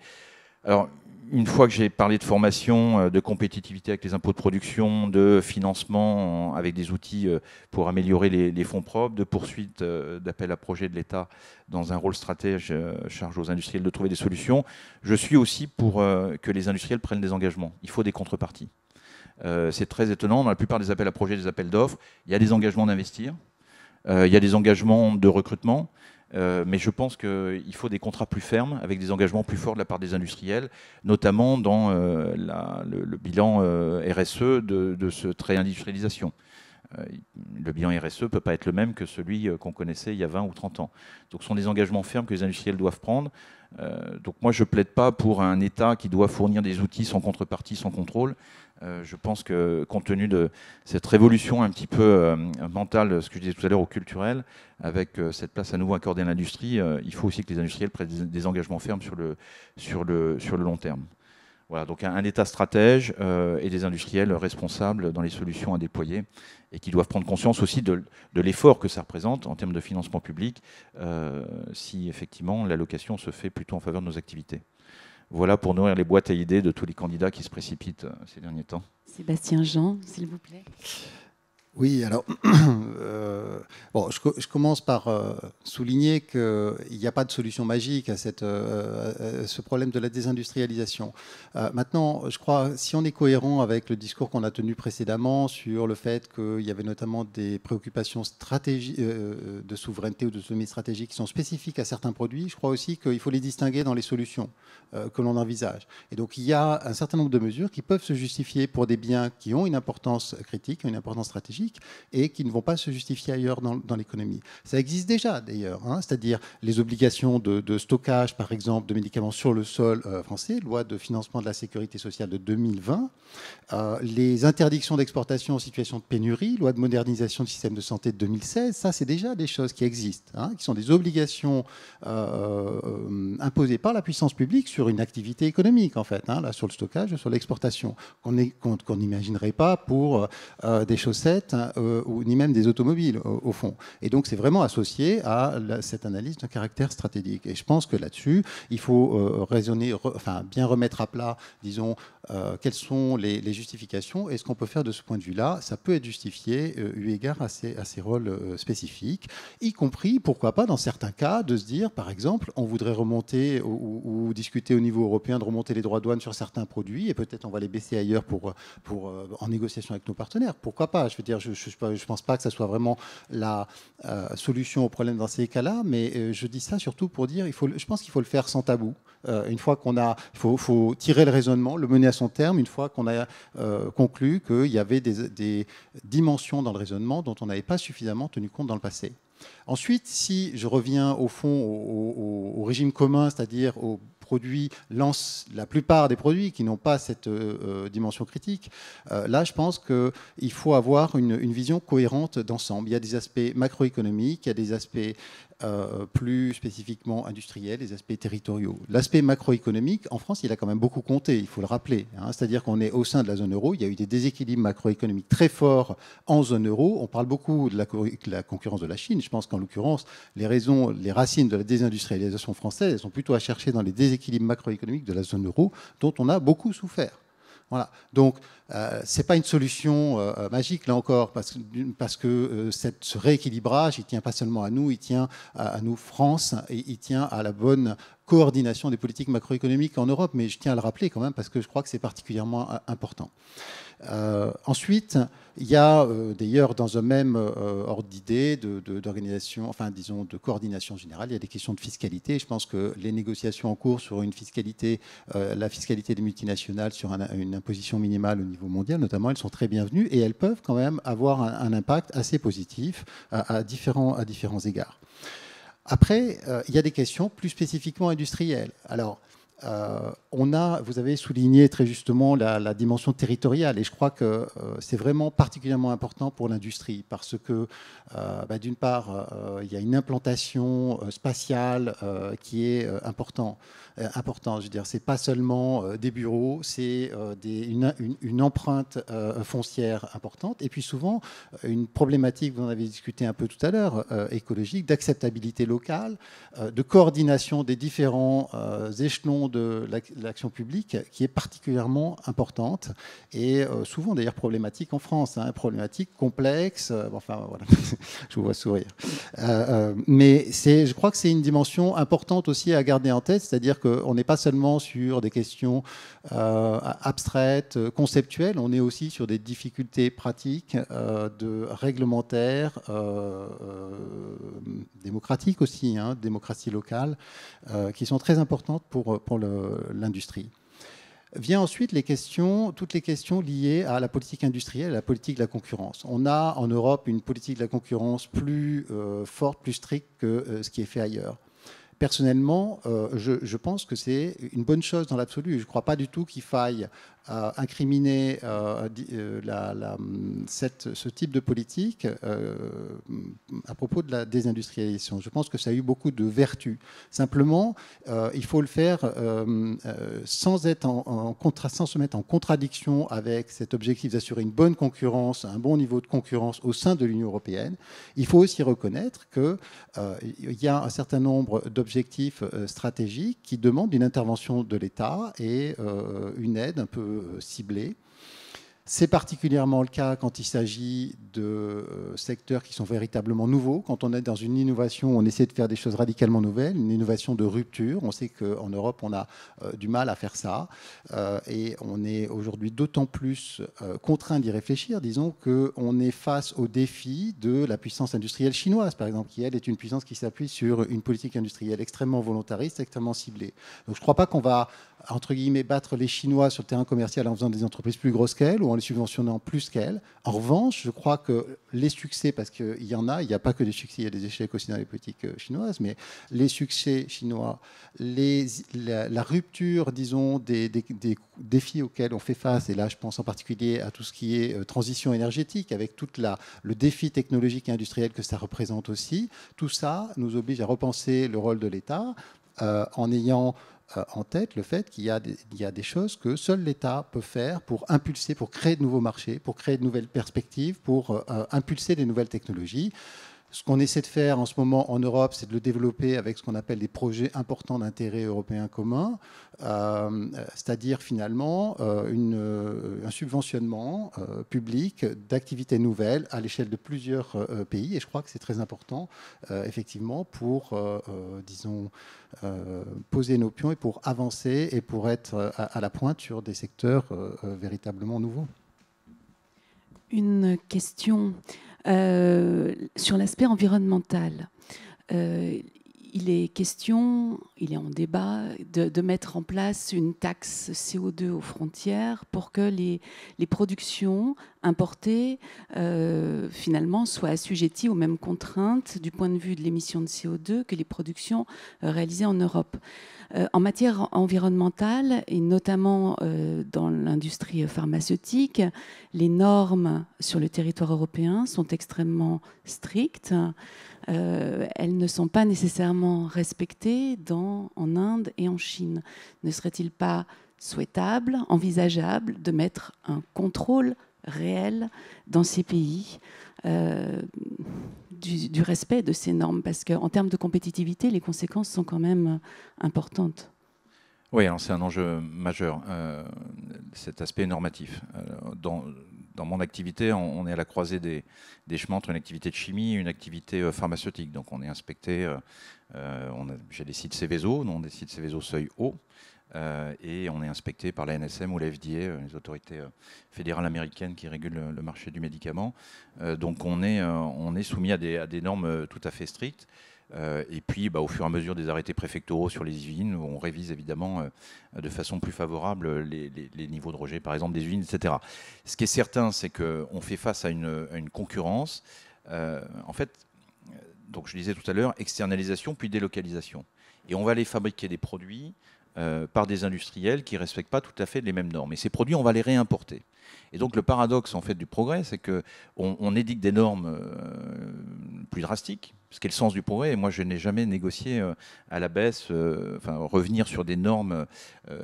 Alors, une fois que j'ai parlé de formation, euh, de compétitivité avec les impôts de production, de financement avec des outils euh, pour améliorer les, fonds propres, de poursuite d'appels à projets de l'État dans un rôle stratège charge aux industriels de trouver des solutions, je suis aussi pour que les industriels prennent des engagements. Il faut des contreparties. C'est très étonnant, dans la plupart des appels à projets, des appels d'offres, il y a des engagements d'investir, euh, il y a des engagements de recrutement. Euh, mais je pense qu'il faut des contrats plus fermes, avec des engagements plus forts de la part des industriels, notamment dans euh, le, bilan RSE de, ce trait industrialisation. Le bilan RSE ne peut pas être le même que celui qu'on connaissait il y a 20 ou 30 ans. Donc ce sont des engagements fermes que les industriels doivent prendre. donc moi je ne plaide pas pour un État qui doit fournir des outils sans contrepartie, sans contrôle. Euh, je pense que compte tenu de cette révolution un petit peu euh, mentale, ce que je disais tout à l'heure au culturel, avec euh, cette place à nouveau accordée à l'industrie, il faut aussi que les industriels prennent des, engagements fermes sur le, sur sur le long terme. Voilà, donc un, État stratège et des industriels responsables dans les solutions à déployer et qui doivent prendre conscience aussi de, de l'effort que ça représente en termes de financement public si effectivement l'allocation se fait plutôt en faveur de nos activités. Voilà pour nourrir les boîtes à idées de tous les candidats qui se précipitent euh, ces derniers temps. Sébastien Jean, s'il vous plaît. Oui, alors, euh, bon, je, commence par euh, souligner qu'il n'y a pas de solution magique à, euh, ce problème de la désindustrialisation. maintenant, je crois, si on est cohérent avec le discours qu'on a tenu précédemment sur le fait qu'il y avait notamment des préoccupations stratégiques de souveraineté ou de semi stratégique qui sont spécifiques à certains produits, je crois aussi qu'il faut les distinguer dans les solutions que l'on envisage. Et donc, il y a un certain nombre de mesures qui peuvent se justifier pour des biens qui ont une importance critique, une importance stratégique et qui ne vont pas se justifier ailleurs dans, l'économie. Ça existe déjà d'ailleurs, hein, c'est-à-dire les obligations de, stockage, par exemple, de médicaments sur le sol euh, français, loi de financement de la sécurité sociale de 2020, euh, les interdictions d'exportation en situation de pénurie, loi de modernisation du système de santé de 2016, ça c'est déjà des choses qui existent, hein, qui sont des obligations euh, imposées par la puissance publique sur une activité économique en fait, hein, là sur le stockage, sur l'exportation, qu'on n'imaginerait pas pour des chaussettes euh, ou, ni même des automobiles, au, fond. Et donc, c'est vraiment associé à cette analyse d'un caractère stratégique. Et je pense que là-dessus, il faut euh, raisonner, enfin, bien remettre à plat, disons, euh, quelles sont les, justifications et ce qu'on peut faire de ce point de vue-là. Ça peut être justifié eu égard à ces, à ces rôles spécifiques, y compris, pourquoi pas, dans certains cas, de se dire, par exemple, on voudrait remonter ou, discuter au niveau européen de remonter les droits de douane sur certains produits et peut-être on va les baisser ailleurs pour, pour, en négociation avec nos partenaires. Pourquoi pas Je veux dire, je ne pense pas que ce soit vraiment la euh, solution au problème dans ces cas-là, mais euh, je dis ça surtout pour dire, il faut, je pense qu'il faut le faire sans tabou. Euh, une fois qu'on a, il faut, tirer le raisonnement, le mener à son terme, une fois qu'on a conclu qu'il y avait des, dimensions dans le raisonnement dont on n'avait pas suffisamment tenu compte dans le passé. Ensuite, si je reviens au fond, au régime commun, c'est-à-dire au produits la plupart des produits qui n'ont pas cette euh, euh, dimension critique, euh, là, je pense qu'il faut avoir une, une vision cohérente d'ensemble. Il y a des aspects macroéconomiques, il y a des aspects euh, plus spécifiquement industriel, les aspects territoriaux. L'aspect macroéconomique, en France, il a quand même beaucoup compté, il faut le rappeler. Hein. C'est-à-dire qu'on est au sein de la zone euro, il y a eu des déséquilibres macroéconomiques très forts en zone euro. On parle beaucoup de la, concurrence de la Chine. Je pense qu'en l'occurrence, les raisons, les racines de la désindustrialisation française, sont plutôt à chercher dans les déséquilibres macroéconomiques de la zone euro, dont on a beaucoup souffert. Voilà. Donc, euh, ce pas une solution euh, euh, magique, là encore, parce, que euh, ce rééquilibrage, il tient pas seulement à nous, il tient à, à, nous, France, et il tient à la bonne coordination des politiques macroéconomiques en Europe, mais je tiens à le rappeler quand même, parce que je crois que c'est particulièrement important. ensuite, il y a euh, d'ailleurs dans un même euh, ordre d'idée d'organisation, enfin disons de coordination générale, il y a des questions de fiscalité. Je pense que les négociations en cours sur une fiscalité, euh, la fiscalité des multinationales, sur une imposition minimale au niveau mondial notamment, elles sont très bienvenues et elles peuvent quand même avoir un, impact assez positif à, à, différents, à différents égards. Après, il y a des questions plus spécifiquement industrielles. Alors, euh, on a, vous avez souligné très justement la, dimension territoriale et je crois que euh, c'est vraiment particulièrement important pour l'industrie parce que euh, bah, d'une part il y a une implantation spatiale qui est importante. important. Je veux dire, c'est pas seulement des bureaux, c'est une, une, empreinte foncière importante et puis souvent une problématique, vous en avez discuté un peu tout à l'heure, écologique, d'acceptabilité locale, de coordination des différents échelons de l'action publique qui est particulièrement importante et euh, souvent d'ailleurs problématique en France, hein, problématique complexe. Euh, enfin voilà, je vous vois sourire. Euh, mais c'est, je crois que c'est une dimension importante aussi à garder en tête, c'est-à-dire qu'on n'est pas seulement sur des questions abstraites, conceptuelles, on est aussi sur des difficultés pratiques, de réglementaires, démocratiques aussi, hein, démocratie locale, qui sont très importantes pour, pour l'industrie. Vient ensuite toutes les questions liées à la politique industrielle, à la politique de la concurrence. On a en Europe une politique de la concurrence plus euh, forte, plus stricte que euh, ce qui est fait ailleurs personnellement, euh, je, pense que c'est une bonne chose dans l'absolu. Je ne crois pas du tout qu'il faille euh, incriminer euh, ce type de politique à propos de la désindustrialisation. Je pense que ça a eu beaucoup de vertus. Simplement, il faut le faire sans, être en, se mettre en contradiction avec cet objectif d'assurer une bonne concurrence, un bon niveau de concurrence au sein de l'Union européenne. Il faut aussi reconnaître qu'il il y a un certain nombre d'objectifs Objectif euh, stratégique qui demande une intervention de l'État et euh, une aide un peu euh, ciblée c'est particulièrement le cas quand il s'agit de euh, secteurs qui sont véritablement nouveaux. Quand on est dans une innovation, on essaie de faire des choses radicalement nouvelles, une innovation de rupture. On sait qu'en Europe, on a euh, du mal à faire ça. Euh, et on est aujourd'hui d'autant plus contraint d'y réfléchir, disons, qu'on est face au défi de la puissance industrielle chinoise, par exemple, qui, elle, est une puissance qui s'appuie sur une politique industrielle extrêmement volontariste, extrêmement ciblée. Donc je ne crois pas qu'on va entre guillemets, battre les Chinois sur le terrain commercial en faisant des entreprises plus grosses qu'elles ou en les subventionnant plus qu'elles. En revanche, je crois que les succès, parce qu'il y en a, il n'y a pas que des succès, il y a des échecs aussi dans les politiques euh, chinoises, mais les succès chinois, les, la, rupture, disons, des, défis auxquels on fait face, et là je pense en particulier à tout ce qui est euh, transition énergétique, avec tout le défi technologique et industriel que ça représente aussi, tout ça nous oblige à repenser le rôle de l'État euh, en ayant euh, en tête le fait qu'il y, a des choses que seul l'État peut faire pour impulser, pour créer de nouveaux marchés, pour créer de nouvelles perspectives, pour euh, euh, impulser des nouvelles technologies. Ce qu'on essaie de faire en ce moment en Europe, c'est de le développer avec ce qu'on appelle des projets importants d'intérêt européen commun, euh, c'est-à-dire finalement euh, une, euh, un subventionnement public d'activités nouvelles à l'échelle de plusieurs pays. Et je crois que c'est très important, effectivement, pour, disons, poser nos pions et pour avancer et pour être à, à la pointe sur des secteurs véritablement nouveaux. Une question. Euh, sur l'aspect environnemental, euh, il est question, il est en débat, de, mettre en place une taxe CO2 aux frontières pour que les, productions importées, euh, finalement, soient assujetties aux mêmes contraintes du point de vue de l'émission de CO2 que les productions réalisées en Europe. Euh, en matière environnementale, et notamment euh, dans l'industrie pharmaceutique, les normes sur le territoire européen sont extrêmement strictes. Euh, elles ne sont pas nécessairement respectées dans, en Inde et en Chine. Ne serait-il pas souhaitable, envisageable de mettre un contrôle réel dans ces pays euh, du, respect de ces normes Parce qu'en termes de compétitivité, les conséquences sont quand même importantes. Oui, c'est un enjeu majeur, euh, cet aspect normatif. Euh, dans, dans mon activité, on, est à la croisée des, des, chemins entre une activité de chimie et une activité pharmaceutique. Donc on est inspecté, euh, j'ai des sites Céveso, non des sites Céveso seuil haut. Euh, et on est inspecté par la NSM ou la FDA, euh, les autorités euh, fédérales américaines qui régulent le, marché du médicament. donc on est, soumis à des, normes tout à fait strictes et puis, bah, au fur et à mesure des arrêtés préfectoraux sur les usines, on révise évidemment de façon plus favorable les, niveaux de rejet, par exemple des usines, etc. Ce qui est certain, c'est qu'on fait face à une, concurrence. en fait, donc je disais tout à l'heure, externalisation puis délocalisation. Et on va aller fabriquer des produits euh, par des industriels qui ne respectent pas tout à fait les mêmes normes. Et ces produits, on va les réimporter. Et donc le paradoxe en fait du progrès, c'est que on, édicte des normes euh, plus drastiques, ce qui est le sens du progrès. Et moi, je n'ai jamais négocié euh, à la baisse, enfin revenir sur des normes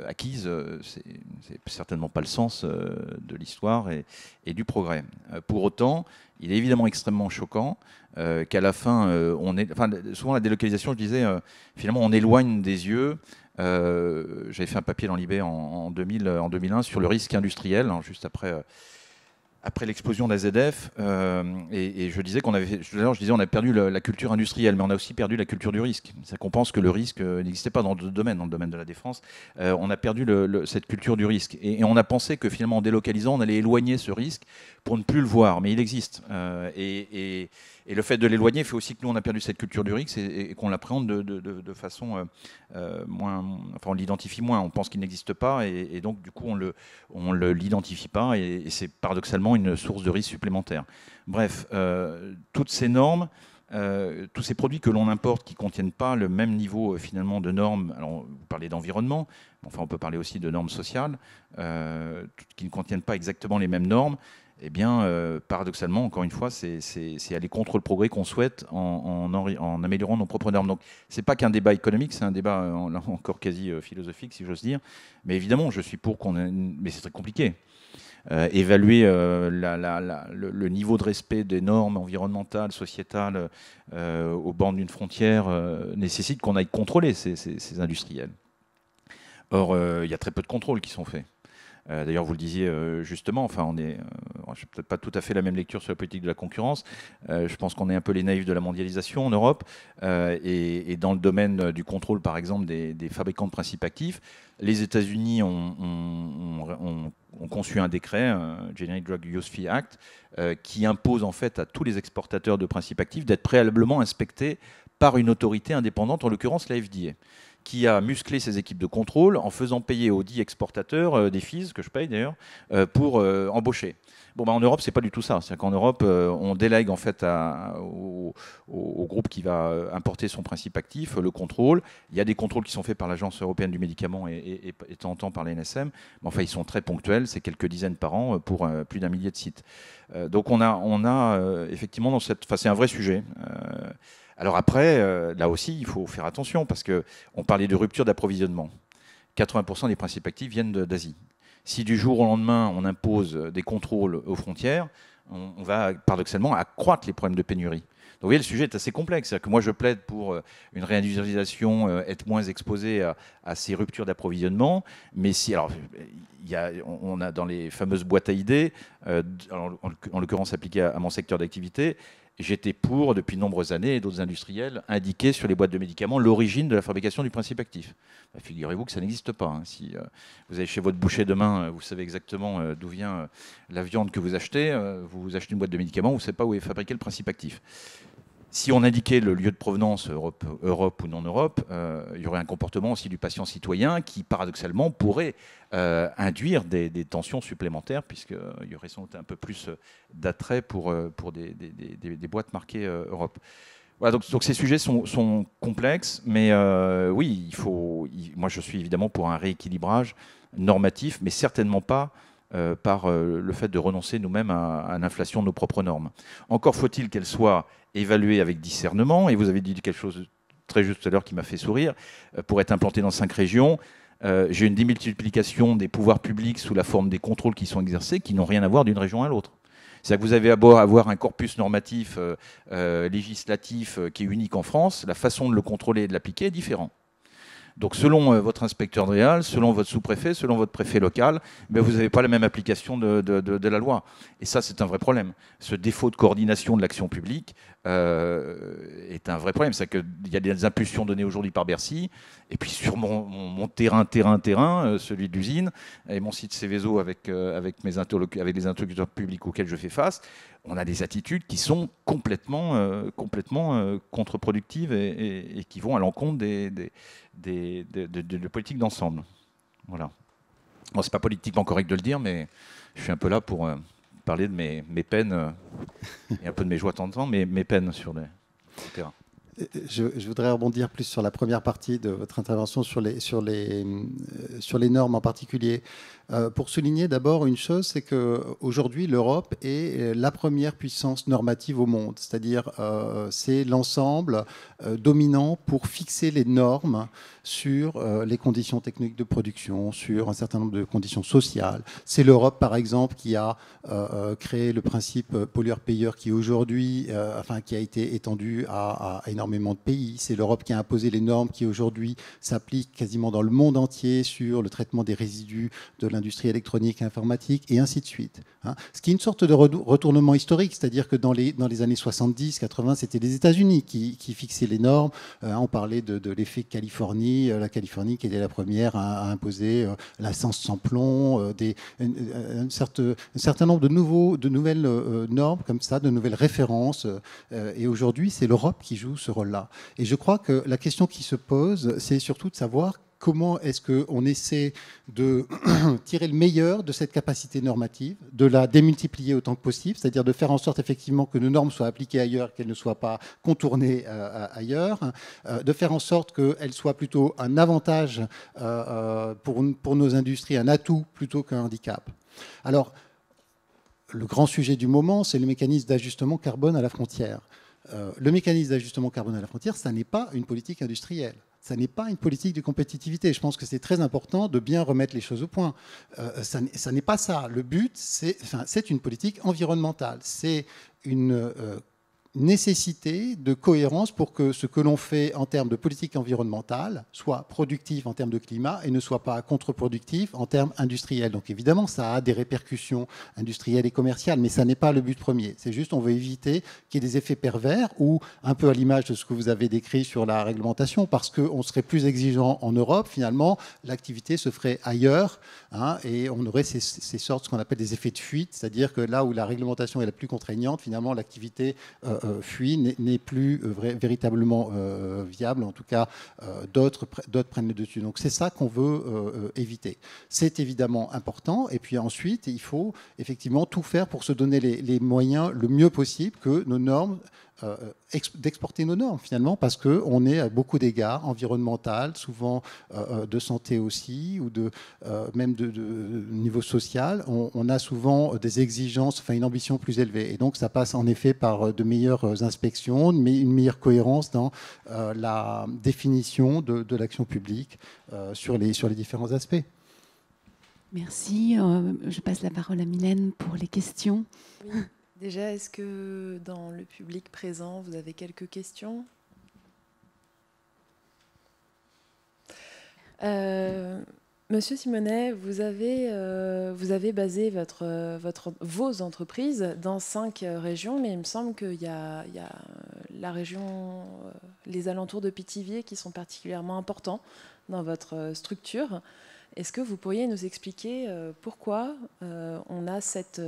acquises, c'est certainement pas le sens de l'histoire et, du progrès. pour autant, il est évidemment extrêmement choquant qu'à la fin, on est, souvent la délocalisation, je disais, finalement, on éloigne des yeux. Euh, j'avais fait un papier dans l'IB en, en, 2000, en 2001 sur le risque industriel, hein, juste après euh, après l'explosion d'AZF, euh, et, et, je disais qu'on avait, je disais on a perdu la, culture industrielle, mais on a aussi perdu la culture du risque. Ça qu'on pense que le risque euh, n'existait pas dans le domaine, dans le domaine de la défense. Euh, on a perdu cette culture du risque, et, on a pensé que finalement en délocalisant, on allait éloigner ce risque pour ne plus le voir, mais il existe. Euh, et, le fait de l'éloigner fait aussi que nous on a perdu cette culture du risque et, qu'on l'appréhende de, façon moins, enfin on l'identifie moins. On pense qu'il n'existe pas, et, donc du coup on le, on l'identifie pas, et, c'est paradoxalement une source de risque supplémentaire. Bref, euh, toutes ces normes, euh, tous ces produits que l'on importe qui ne contiennent pas le même niveau euh, finalement de normes, alors vous parlez d'environnement, enfin on peut parler aussi de normes sociales, qui ne contiennent pas exactement les mêmes normes, eh bien, paradoxalement, encore une fois, c'est aller contre le progrès qu'on souhaite en, en, améliorant nos propres normes. Donc, ce n'est pas qu'un débat économique, c'est un débat encore quasi philosophique, si j'ose dire. Mais évidemment, je suis pour qu'on ait... Mais c'est très compliqué. Euh, évaluer euh, le, niveau de respect des normes environnementales, sociétales au euh, aux bornes d'une frontière nécessite qu'on aille contrôler ces industriels. Or, il y a très peu de contrôles qui sont faits. Euh, d'ailleurs, vous le disiez euh, justement, enfin, on est, euh, peut-être pas tout à fait la même lecture sur la politique de la concurrence. je pense qu'on est un peu les naïfs de la mondialisation en Europe. Et, dans le domaine du contrôle, par exemple, des, fabricants de principes actifs, les États-Unis ont, conçu un décret, Generic Drug Use Fee Act, qui impose en fait à tous les exportateurs de principes actifs d'être préalablement inspectés par une autorité indépendante, en l'occurrence la FDA qui a musclé ses équipes de contrôle en faisant payer aux dix exportateurs euh, des fees, que je paye d'ailleurs, euh, pour euh, embaucher. Bon, bah, en Europe, c'est pas du tout ça. cest qu'en Europe, on délègue en fait au, groupe qui va importer son principe actif le contrôle. Il y a des contrôles qui sont faits par l'Agence européenne du médicament et, et, temps en temps par l'NSM. mais enfin, ils sont très ponctuels. C'est quelques dizaines par an pour plus d'un millier de sites. donc, on a, on a effectivement dans cette. Enfin, c'est un vrai sujet. Alors après, euh, là aussi, il faut faire attention parce qu'on parlait de rupture d'approvisionnement. 80% des principes actifs viennent d'Asie. Si du jour au lendemain, on impose des contrôles aux frontières, on, va paradoxalement accroître les problèmes de pénurie. Donc vous voyez, le sujet est assez complexe. cest que moi, je plaide pour euh, une réindustrialisation, euh, être moins exposé à, ces ruptures d'approvisionnement. Mais si, alors, il y on a dans les fameuses boîtes à idées, en, l'occurrence appliquées à mon secteur d'activité, j'étais pour, depuis de nombreuses années, et d'autres industriels, indiquer sur les boîtes de médicaments l'origine de la fabrication du principe actif. Bah, figurez-vous que ça n'existe pas. Hein. Si euh, vous allez chez votre boucher demain, euh, vous savez exactement euh, d'où vient la viande que vous achetez. vous achetez une boîte de médicaments, vous ne savez pas où est fabriqué le principe actif. Si on indiquait le lieu de provenance, Europe, Europe ou non-Europe, euh, il y aurait un comportement aussi du patient citoyen qui, paradoxalement, pourrait euh, induire des, tensions supplémentaires, puisqu'il euh, y aurait sans doute un peu plus d'attrait pour, pour des, boîtes marquées Europe. Voilà, donc, ces sujets sont, complexes, mais oui, il faut, moi je suis évidemment pour un rééquilibrage normatif, mais certainement pas par le fait de renoncer nous-mêmes à, à l'inflation de nos propres normes. Encore faut-il qu'elles soient évalué avec discernement. Et vous avez dit quelque chose très juste tout à l'heure qui m'a fait sourire. Euh, pour être implanté dans cinq régions, euh, j'ai une démultiplication des pouvoirs publics sous la forme des contrôles qui sont exercés qui n'ont rien à voir d'une région à l'autre. C'est-à-dire que vous avez à avoir un corpus normatif euh, législatif qui est unique en France, la façon de le contrôler et de l'appliquer est différente. Donc selon votre inspecteur de réal, selon votre sous-préfet, selon votre préfet local, ben, vous n'avez pas la même application de, la loi. Et ça, c'est un vrai problème. Ce défaut de coordination de l'action publique euh, est un vrai problème. C'est y a des impulsions données aujourd'hui par Bercy, et puis sur mon, terrain, terrain, terrain, euh, celui de l'usine, et mon site Céveso avec, euh, avec, mes avec les interlocuteurs publics auxquels je fais face, on a des attitudes qui sont complètement, complètement contre-productives et, qui vont à l'encontre des, des, des, de, la politique d'ensemble. Voilà. Bon, c'est pas politiquement correct de le dire, mais je suis un peu là pour parler de mes, mes peines euh, et un peu de mes joies de temps, mais mes peines sur le, terrain. Je, je, voudrais rebondir plus sur la première partie de votre intervention sur les, sur les, euh, sur les normes en particulier. Euh, pour souligner d'abord une chose, c'est qu'aujourd'hui, l'Europe est la première puissance normative au monde, c'est-à-dire euh, c'est l'ensemble euh, dominant pour fixer les normes sur les conditions techniques de production, sur un certain nombre de conditions sociales. C'est l'Europe, par exemple, qui a créé le principe pollueur-payeur qui aujourd'hui, enfin, qui a été étendu à, énormément de pays. C'est l'Europe qui a imposé les normes qui aujourd'hui s'appliquent quasiment dans le monde entier sur le traitement des résidus de la industrie électronique et informatique, et ainsi de suite. Hein. Ce qui est une sorte de retournement historique, c'est-à-dire que dans les, dans les années 70, 80, c'était les États-Unis qui, qui, fixaient les normes. Hein. on parlait de, de l'effet Californie, euh, la Californie qui était la première à, imposer euh, la sans plomb, euh, des, un certain nombre de, nouveaux, de nouvelles normes comme ça, de nouvelles références. et aujourd'hui, c'est l'Europe qui joue ce rôle-là. Et je crois que la question qui se pose, c'est surtout de savoir comment est-ce qu'on essaie de tirer le meilleur de cette capacité normative, de la démultiplier autant que possible, c'est-à-dire de faire en sorte effectivement que nos normes soient appliquées ailleurs, qu'elles ne soient pas contournées euh, euh, ailleurs, euh, de faire en sorte qu'elles soient plutôt un avantage pour nos industries, un atout plutôt qu'un handicap. Alors, le grand sujet du moment, c'est le mécanisme d'ajustement carbone à la frontière. le mécanisme d'ajustement carbone à la frontière, ça n'est pas une politique industrielle ça n'est pas une politique de compétitivité. Je pense que c'est très important de bien remettre les choses au point. Ce euh, ça, n'est pas ça. Le but, c'est une politique environnementale. C'est une euh, nécessité de cohérence pour que ce que l'on fait en termes de politique environnementale soit productif en termes de climat et ne soit pas contre-productif en termes industriels. Donc évidemment, ça a des répercussions industrielles et commerciales, mais ça n'est pas le but premier. C'est juste, on veut éviter qu'il y ait des effets pervers ou un peu à l'image de ce que vous avez décrit sur la réglementation, parce qu'on serait plus exigeant en Europe, finalement, l'activité se ferait ailleurs hein, et on aurait ces, ces sortes, ce qu'on appelle des effets de fuite, c'est-à-dire que là où la réglementation est la plus contraignante, finalement, l'activité... Euh, euh, fuit n'est plus euh, véritablement euh, viable. En tout cas, d'autres prennent le dessus. Donc c'est ça qu'on veut éviter. C'est évidemment important. Et puis ensuite, il faut effectivement tout faire pour se donner les moyens le mieux possible que nos normes euh, d'exporter nos normes finalement parce qu'on est à beaucoup d'égards environnemental, souvent euh, euh, de santé aussi ou de même de, niveau social. On, a souvent des exigences, enfin une ambition plus élevée et donc ça passe en effet par de meilleures inspections, mais une meilleure cohérence dans la définition de, l'action publique sur les sur les différents aspects. Merci. je passe la parole à Mylène pour les questions. Oui. Déjà, est-ce que dans le public présent, vous avez quelques questions euh, Monsieur Simonet, vous avez, euh, vous avez basé votre, votre, vos entreprises dans cinq régions, mais il me semble qu'il y, a, la région, euh, les alentours de Pithiviers qui sont particulièrement importants dans votre euh, structure. Est-ce que vous pourriez nous expliquer euh, pourquoi euh, on a cette,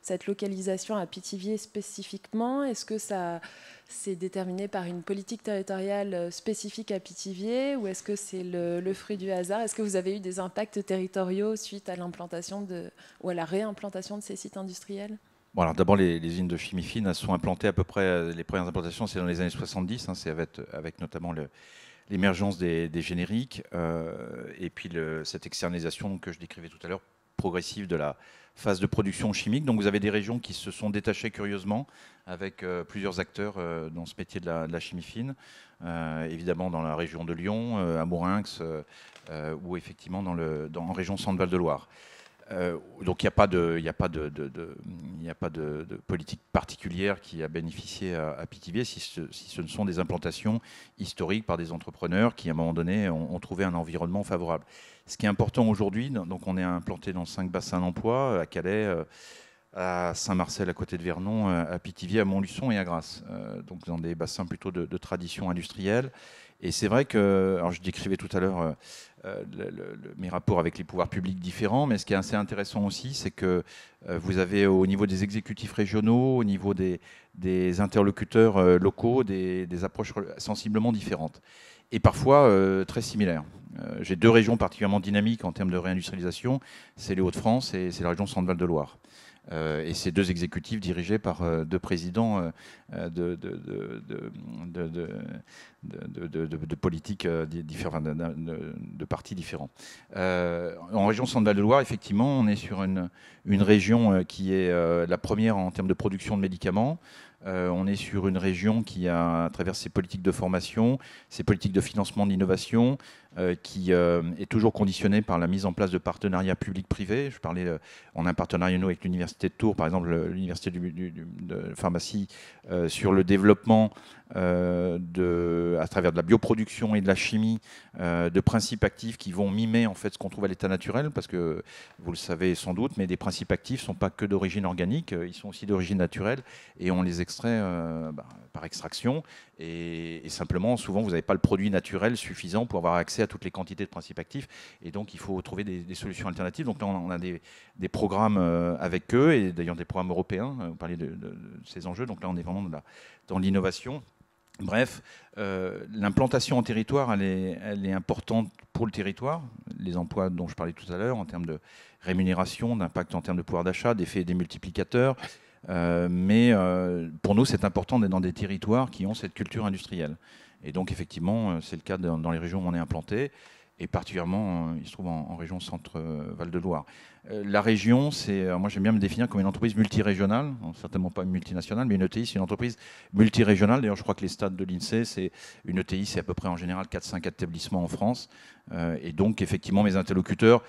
cette localisation à Pithiviers spécifiquement Est-ce que ça c'est déterminé par une politique territoriale spécifique à Pithiviers ou est-ce que c'est le, fruit du hasard Est-ce que vous avez eu des impacts territoriaux suite à l'implantation ou à la réimplantation de ces sites industriels Bon, alors d'abord, les, les, de chimie fine sont implantées à peu près, les premières implantations, c'est dans les années 70, hein, c'est avec, notamment le, l'émergence des, génériques euh, et puis cette externalisation que je décrivais tout à l'heure progressive de la phase de production chimique. Donc vous avez des régions qui se sont détachées curieusement avec euh, plusieurs acteurs euh, dans ce métier de la, chimie fine, évidemment dans la région de Lyon, à Mourinx, ou effectivement dans le, région Centre-Val de Loire. Euh, donc il n'y a pas de, politique particulière qui a bénéficié à, Pitivier Pithiviers, si ce, ne sont des implantations historiques par des entrepreneurs qui, à un moment donné, ont, trouvé un environnement favorable. Ce qui est important aujourd'hui, donc on est implanté dans cinq bassins d'emploi à Calais. Euh, à Saint-Marcel, à côté de Vernon, euh, à Pithiviers, à Montluçon et à Grasse, donc dans des bassins plutôt de, tradition industrielle. Et c'est vrai que, alors je décrivais tout à l'heure euh, mes rapports avec les pouvoirs publics différents, mais ce qui est assez intéressant aussi, c'est que euh, vous avez au niveau des exécutifs régionaux, au niveau des, interlocuteurs euh, locaux, des, approches sensiblement différentes et parfois très similaires. J'ai deux régions particulièrement dynamiques en termes de réindustrialisation, c'est les Hauts-de-France et c'est la région Centre-Val de Loire. et ces deux exécutifs dirigés par deux présidents de, de, politiques euh, de, partis différents. Euh, en région Centre-Val de Loire, effectivement, on est sur une, région euh, qui est la première en termes de production de médicaments. on est sur une région qui a, à travers ses politiques de formation, ses politiques de financement d'innovation, qui est toujours conditionnée par la mise en place de partenariats publics-privés. Je parlais, on a un partenariat avec l'Université de Tours, par exemple, l'Université de pharmacie, sur le développement de euh, à travers de la bioproduction et de la chimie, euh, de principes actifs qui vont mimer en fait ce qu'on trouve à l'état naturel, parce que vous le savez sans doute, mais des principes actifs ne sont pas que d'origine organique, euh, ils sont aussi d'origine naturelle, et on les extrait bah, par extraction, et, simplement, souvent, vous n'avez pas le produit naturel suffisant pour avoir accès à toutes les quantités de principes actifs, et donc il faut trouver des, solutions alternatives. Donc là, on a des, programmes avec eux, et d'ailleurs des programmes européens, hein, vous parliez de, de, ces enjeux, donc là, on est vraiment dans l'innovation. Bref, euh, l'implantation en territoire, elle est, importante pour le territoire. Les emplois dont je parlais tout à l'heure, en termes de rémunération, d'impact en termes de pouvoir d'achat, d'effet des multiplicateurs. Euh, mais euh, pour nous, c'est important d'être dans des territoires qui ont cette culture industrielle. Et donc, effectivement, c'est le cas dans les régions où on est implanté et particulièrement, euh, il se trouve en, région Centre-Val-de-Loire. Euh, la région, c'est, euh, moi j'aime bien me définir comme une entreprise multirégionale, hein, certainement pas multinationale, mais une ETI, c'est une entreprise multirégionale. D'ailleurs, je crois que les stades de l'INSEE, c'est une ETI, c'est à peu près en général 4-5 établissements en France. et donc, effectivement, mes interlocuteurs,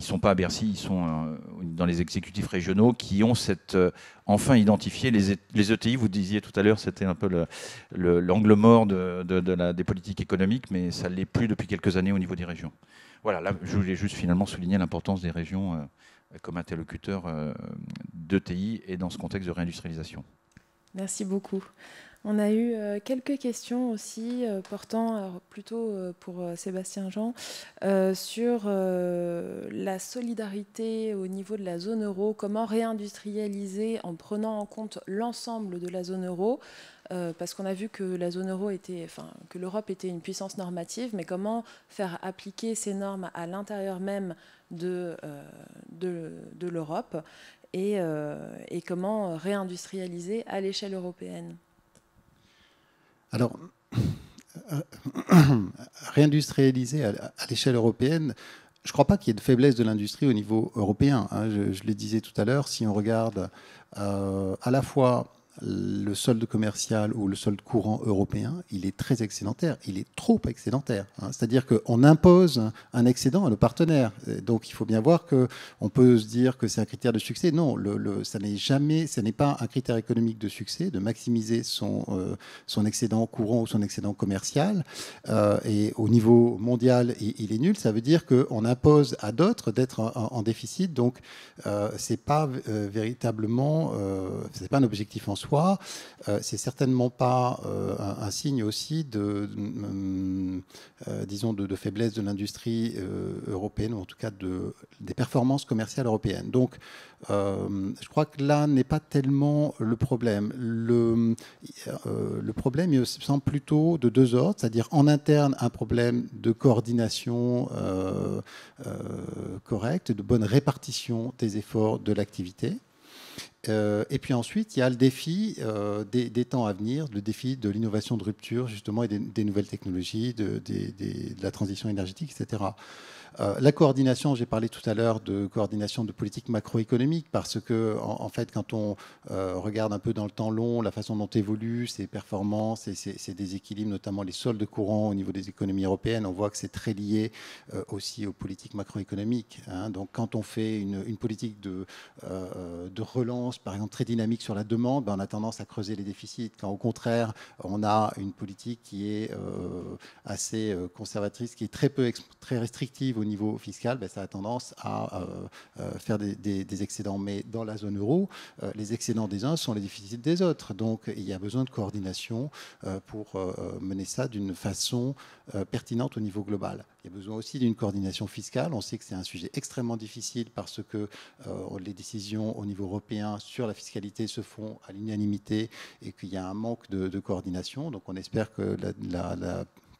ils ne sont pas à Bercy, ils sont euh, dans les exécutifs régionaux qui ont cette euh, enfin identifié les, ETI. E Vous disiez tout à l'heure, c'était un peu l'angle mort de, la, des politiques économiques, mais ça ne l'est plus depuis quelques années au niveau des régions. Voilà, là, je voulais juste finalement souligner l'importance des régions euh, comme interlocuteurs d'ETI et dans ce contexte de réindustrialisation. Merci beaucoup. On a eu euh, quelques questions aussi euh, portant plutôt euh, pour Sébastien Jean sur la solidarité au niveau de la zone euro, comment réindustrialiser en prenant en compte l'ensemble de la zone euro parce qu'on a vu que la zone euro était, que l'Europe était une puissance normative, mais comment faire appliquer ces normes à l'intérieur même de, l'Europe et comment réindustrialiser à l'échelle européenne alors, réindustrialiser à, l'échelle européenne, je ne crois pas qu'il y ait de faiblesse de l'industrie au niveau européen. Hein. Je, le disais tout à l'heure, si on regarde euh, à la fois le solde commercial ou le solde courant européen, il est très excédentaire, il est trop excédentaire. Hein. C'est-à-dire qu'on impose un excédent à nos partenaires. donc il faut bien voir qu'on peut se dire que c'est un critère de succès. Non, le, ça n'est jamais, ce n'est pas un critère économique de succès de maximiser son, euh, son excédent courant ou son excédent commercial. Euh, et au niveau mondial, il, est nul. Ça veut dire qu'on impose à d'autres d'être en, déficit. Donc euh, c'est pas euh, véritablement, c'est pas un objectif en soi. Euh, c'est certainement pas euh, un, signe aussi de, euh, disons, de, faiblesse de l'industrie européenne, ou en tout cas de, des performances commerciales européennes. Donc, je crois que là n'est pas tellement le problème. Le, problème, il semble plutôt de deux ordres, c'est-à-dire en interne un problème de coordination correcte, de bonne répartition des efforts de l'activité. Euh, et puis ensuite, il y a le défi euh, des, temps à venir, le défi de l'innovation de rupture, justement, et des, nouvelles technologies, de, la transition énergétique, etc. Euh, la coordination, j'ai parlé tout à l'heure de coordination de politique macroéconomique, parce que en, fait, quand on euh, regarde un peu dans le temps long la façon dont évoluent ces performances et ces, déséquilibres, notamment les soldes courants au niveau des économies européennes, on voit que c'est très lié euh, aussi aux politiques macroéconomiques. Hein. Donc, quand on fait une, politique de, relance, par exemple très dynamique sur la demande, ben, on a tendance à creuser les déficits. Quand au contraire, on a une politique qui est assez conservatrice, qui est très peu très restrictive au niveau fiscal, ben, ça a tendance à euh, euh, faire des, excédents. Mais dans la zone euro, euh, les excédents des uns sont les déficits des autres. Donc il y a besoin de coordination pour mener ça d'une façon pertinente au niveau global. Il y a besoin aussi d'une coordination fiscale. On sait que c'est un sujet extrêmement difficile parce que les décisions au niveau européen sur la fiscalité se font à l'unanimité et qu'il y a un manque de, coordination. Donc on espère que la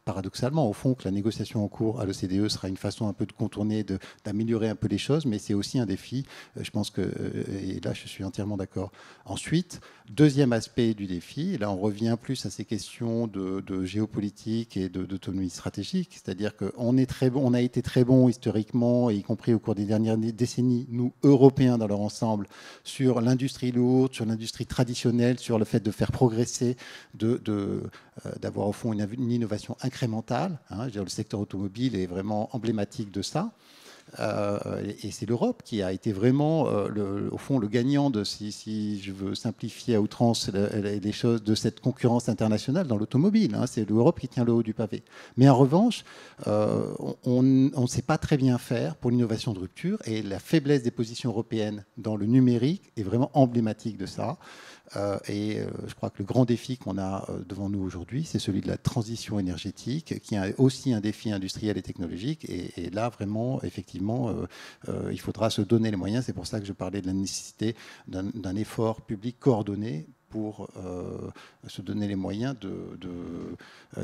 paradoxalement, au fond, que la négociation en cours à l'OCDE sera une façon un peu de contourner, d'améliorer un peu les choses, mais c'est aussi un défi. Euh, je pense que, euh, et là, je suis entièrement d'accord. Ensuite, deuxième aspect du défi, là, on revient plus à ces questions de, géopolitique et d'autonomie stratégique, c'est-à-dire qu'on est très on a été très bon historiquement, y compris au cours des dernières décennies, nous, Européens dans leur ensemble, sur l'industrie lourde, sur l'industrie traditionnelle, sur le fait de faire progresser de, de euh, d'avoir au fond une, innovation incrémentale. Hein. le secteur automobile est vraiment emblématique de ça. Euh, et c'est l'Europe qui a été vraiment, euh, au fond, le gagnant de, si, je veux simplifier à outrance les choses, de cette concurrence internationale dans l'automobile. Hein. C'est l'Europe qui tient le haut du pavé. Mais en revanche, on ne sait pas très bien faire pour l'innovation de rupture et la faiblesse des positions européennes dans le numérique est vraiment emblématique de ça. Euh, et euh, je crois que le grand défi qu'on a euh, devant nous aujourd'hui, c'est celui de la transition énergétique, qui est aussi un défi industriel et technologique. Et, là, vraiment, effectivement, il faudra se donner les moyens. C'est pour ça que je parlais de la nécessité d'un effort public coordonné pour se donner les moyens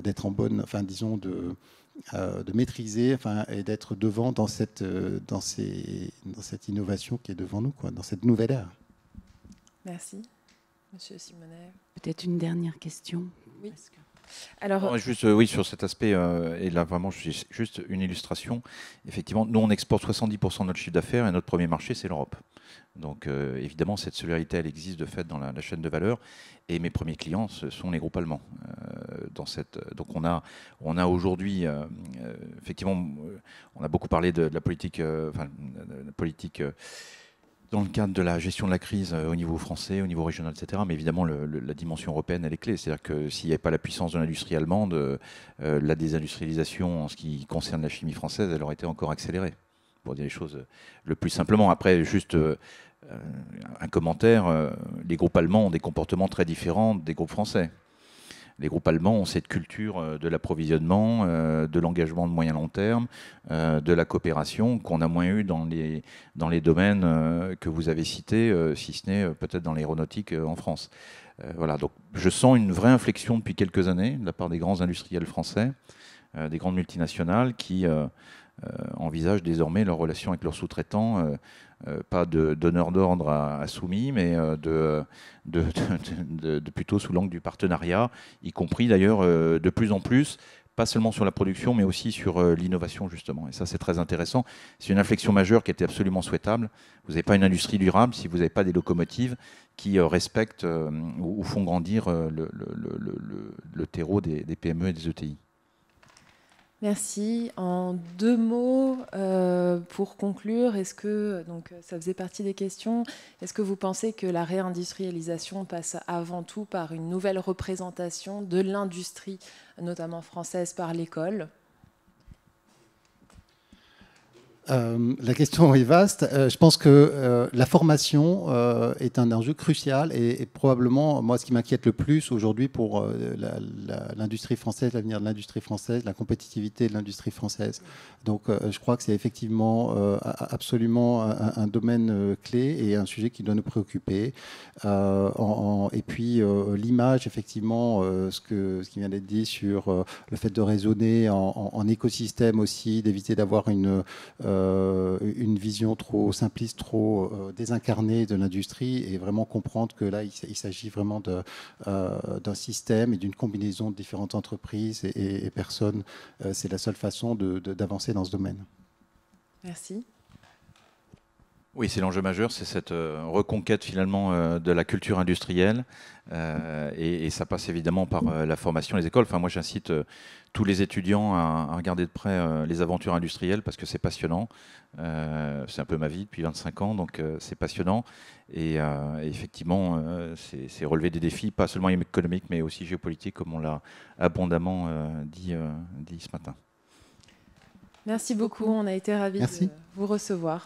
d'être en bonne, enfin disons de, maîtriser, et d'être devant dans cette dans cette innovation qui est devant nous, quoi, dans cette nouvelle ère. Merci. Monsieur Simonet. Peut-être une dernière question. Oui. Alors, juste euh, oui sur cet aspect euh, et là vraiment juste une illustration. Effectivement, nous on exporte 70% de notre chiffre d'affaires et notre premier marché c'est l'Europe. Donc euh, évidemment, cette solidarité, elle existe de fait dans la, chaîne de valeur. Et mes premiers clients, ce sont les groupes allemands. donc on a, on a aujourd'hui, effectivement, on a beaucoup parlé de, la politique, de la politique dans le cadre de la gestion de la crise euh, au niveau français, au niveau régional, etc. Mais évidemment, la dimension européenne, elle est clé. C'est-à-dire que s'il n'y avait pas la puissance de l'industrie allemande, euh, euh, la désindustrialisation en ce qui concerne la chimie française, elle aurait été encore accélérée, pour dire les choses le plus simplement. Après, juste un commentaire, les groupes allemands ont des comportements très différents des groupes français les groupes allemands ont cette culture euh, de l'approvisionnement, euh, de l'engagement de moyen long terme, euh, de la coopération qu'on a moins eu dans les, dans les domaines que vous avez cités, si ce n'est peut-être dans l'aéronautique en France. voilà, donc je sens une vraie inflexion depuis quelques années de la part des grands industriels français, des grandes multinationales qui envisagent désormais leurs relations avec leurs sous-traitants euh, pas de donneur d'ordre à, soumis, mais euh, de, plutôt sous l'angle du partenariat, y compris d'ailleurs euh, de plus en plus, pas seulement sur la production, mais aussi sur l'innovation, justement. Et ça, c'est très intéressant. C'est une inflexion majeure qui était absolument souhaitable. Vous n'avez pas une industrie durable si vous n'avez pas des locomotives qui respectent ou font grandir le, terreau des, des PME et des ETI. Merci. En deux mots, euh, pour conclure, est-ce que, donc ça faisait partie des questions, est-ce que vous pensez que la réindustrialisation passe avant tout par une nouvelle représentation de l'industrie, notamment française, par l'école euh, la question est vaste. Euh, je pense que euh, la formation est un enjeu crucial et, probablement, moi, ce qui m'inquiète le plus aujourd'hui pour l'industrie française, l'avenir de l'industrie française, la compétitivité de l'industrie française. Donc, je crois que c'est effectivement absolument un, domaine clé et un sujet qui doit nous préoccuper. et puis, l'image, effectivement, ce, que, ce qui vient d'être dit sur le fait de raisonner en écosystème aussi, d'éviter d'avoir une euh, une vision trop simpliste, trop euh, désincarnée de l'industrie et vraiment comprendre que là, il, s'agit vraiment euh, d'un système et d'une combinaison de différentes entreprises et, et personnes. C'est la seule façon d'avancer dans ce domaine. Merci. Oui, c'est l'enjeu majeur, c'est cette euh, reconquête finalement euh, de la culture industrielle. Euh, et, ça passe évidemment par la formation, les écoles. Enfin, moi, j'incite tous les étudiants à, regarder de près les aventures industrielles parce que c'est passionnant. c'est un peu ma vie depuis 25 ans, donc c'est passionnant. Et effectivement, c'est relever des défis, pas seulement économiques, mais aussi géopolitiques, comme on l'a abondamment dit, dit ce matin. Merci beaucoup, on a été ravis de vous recevoir.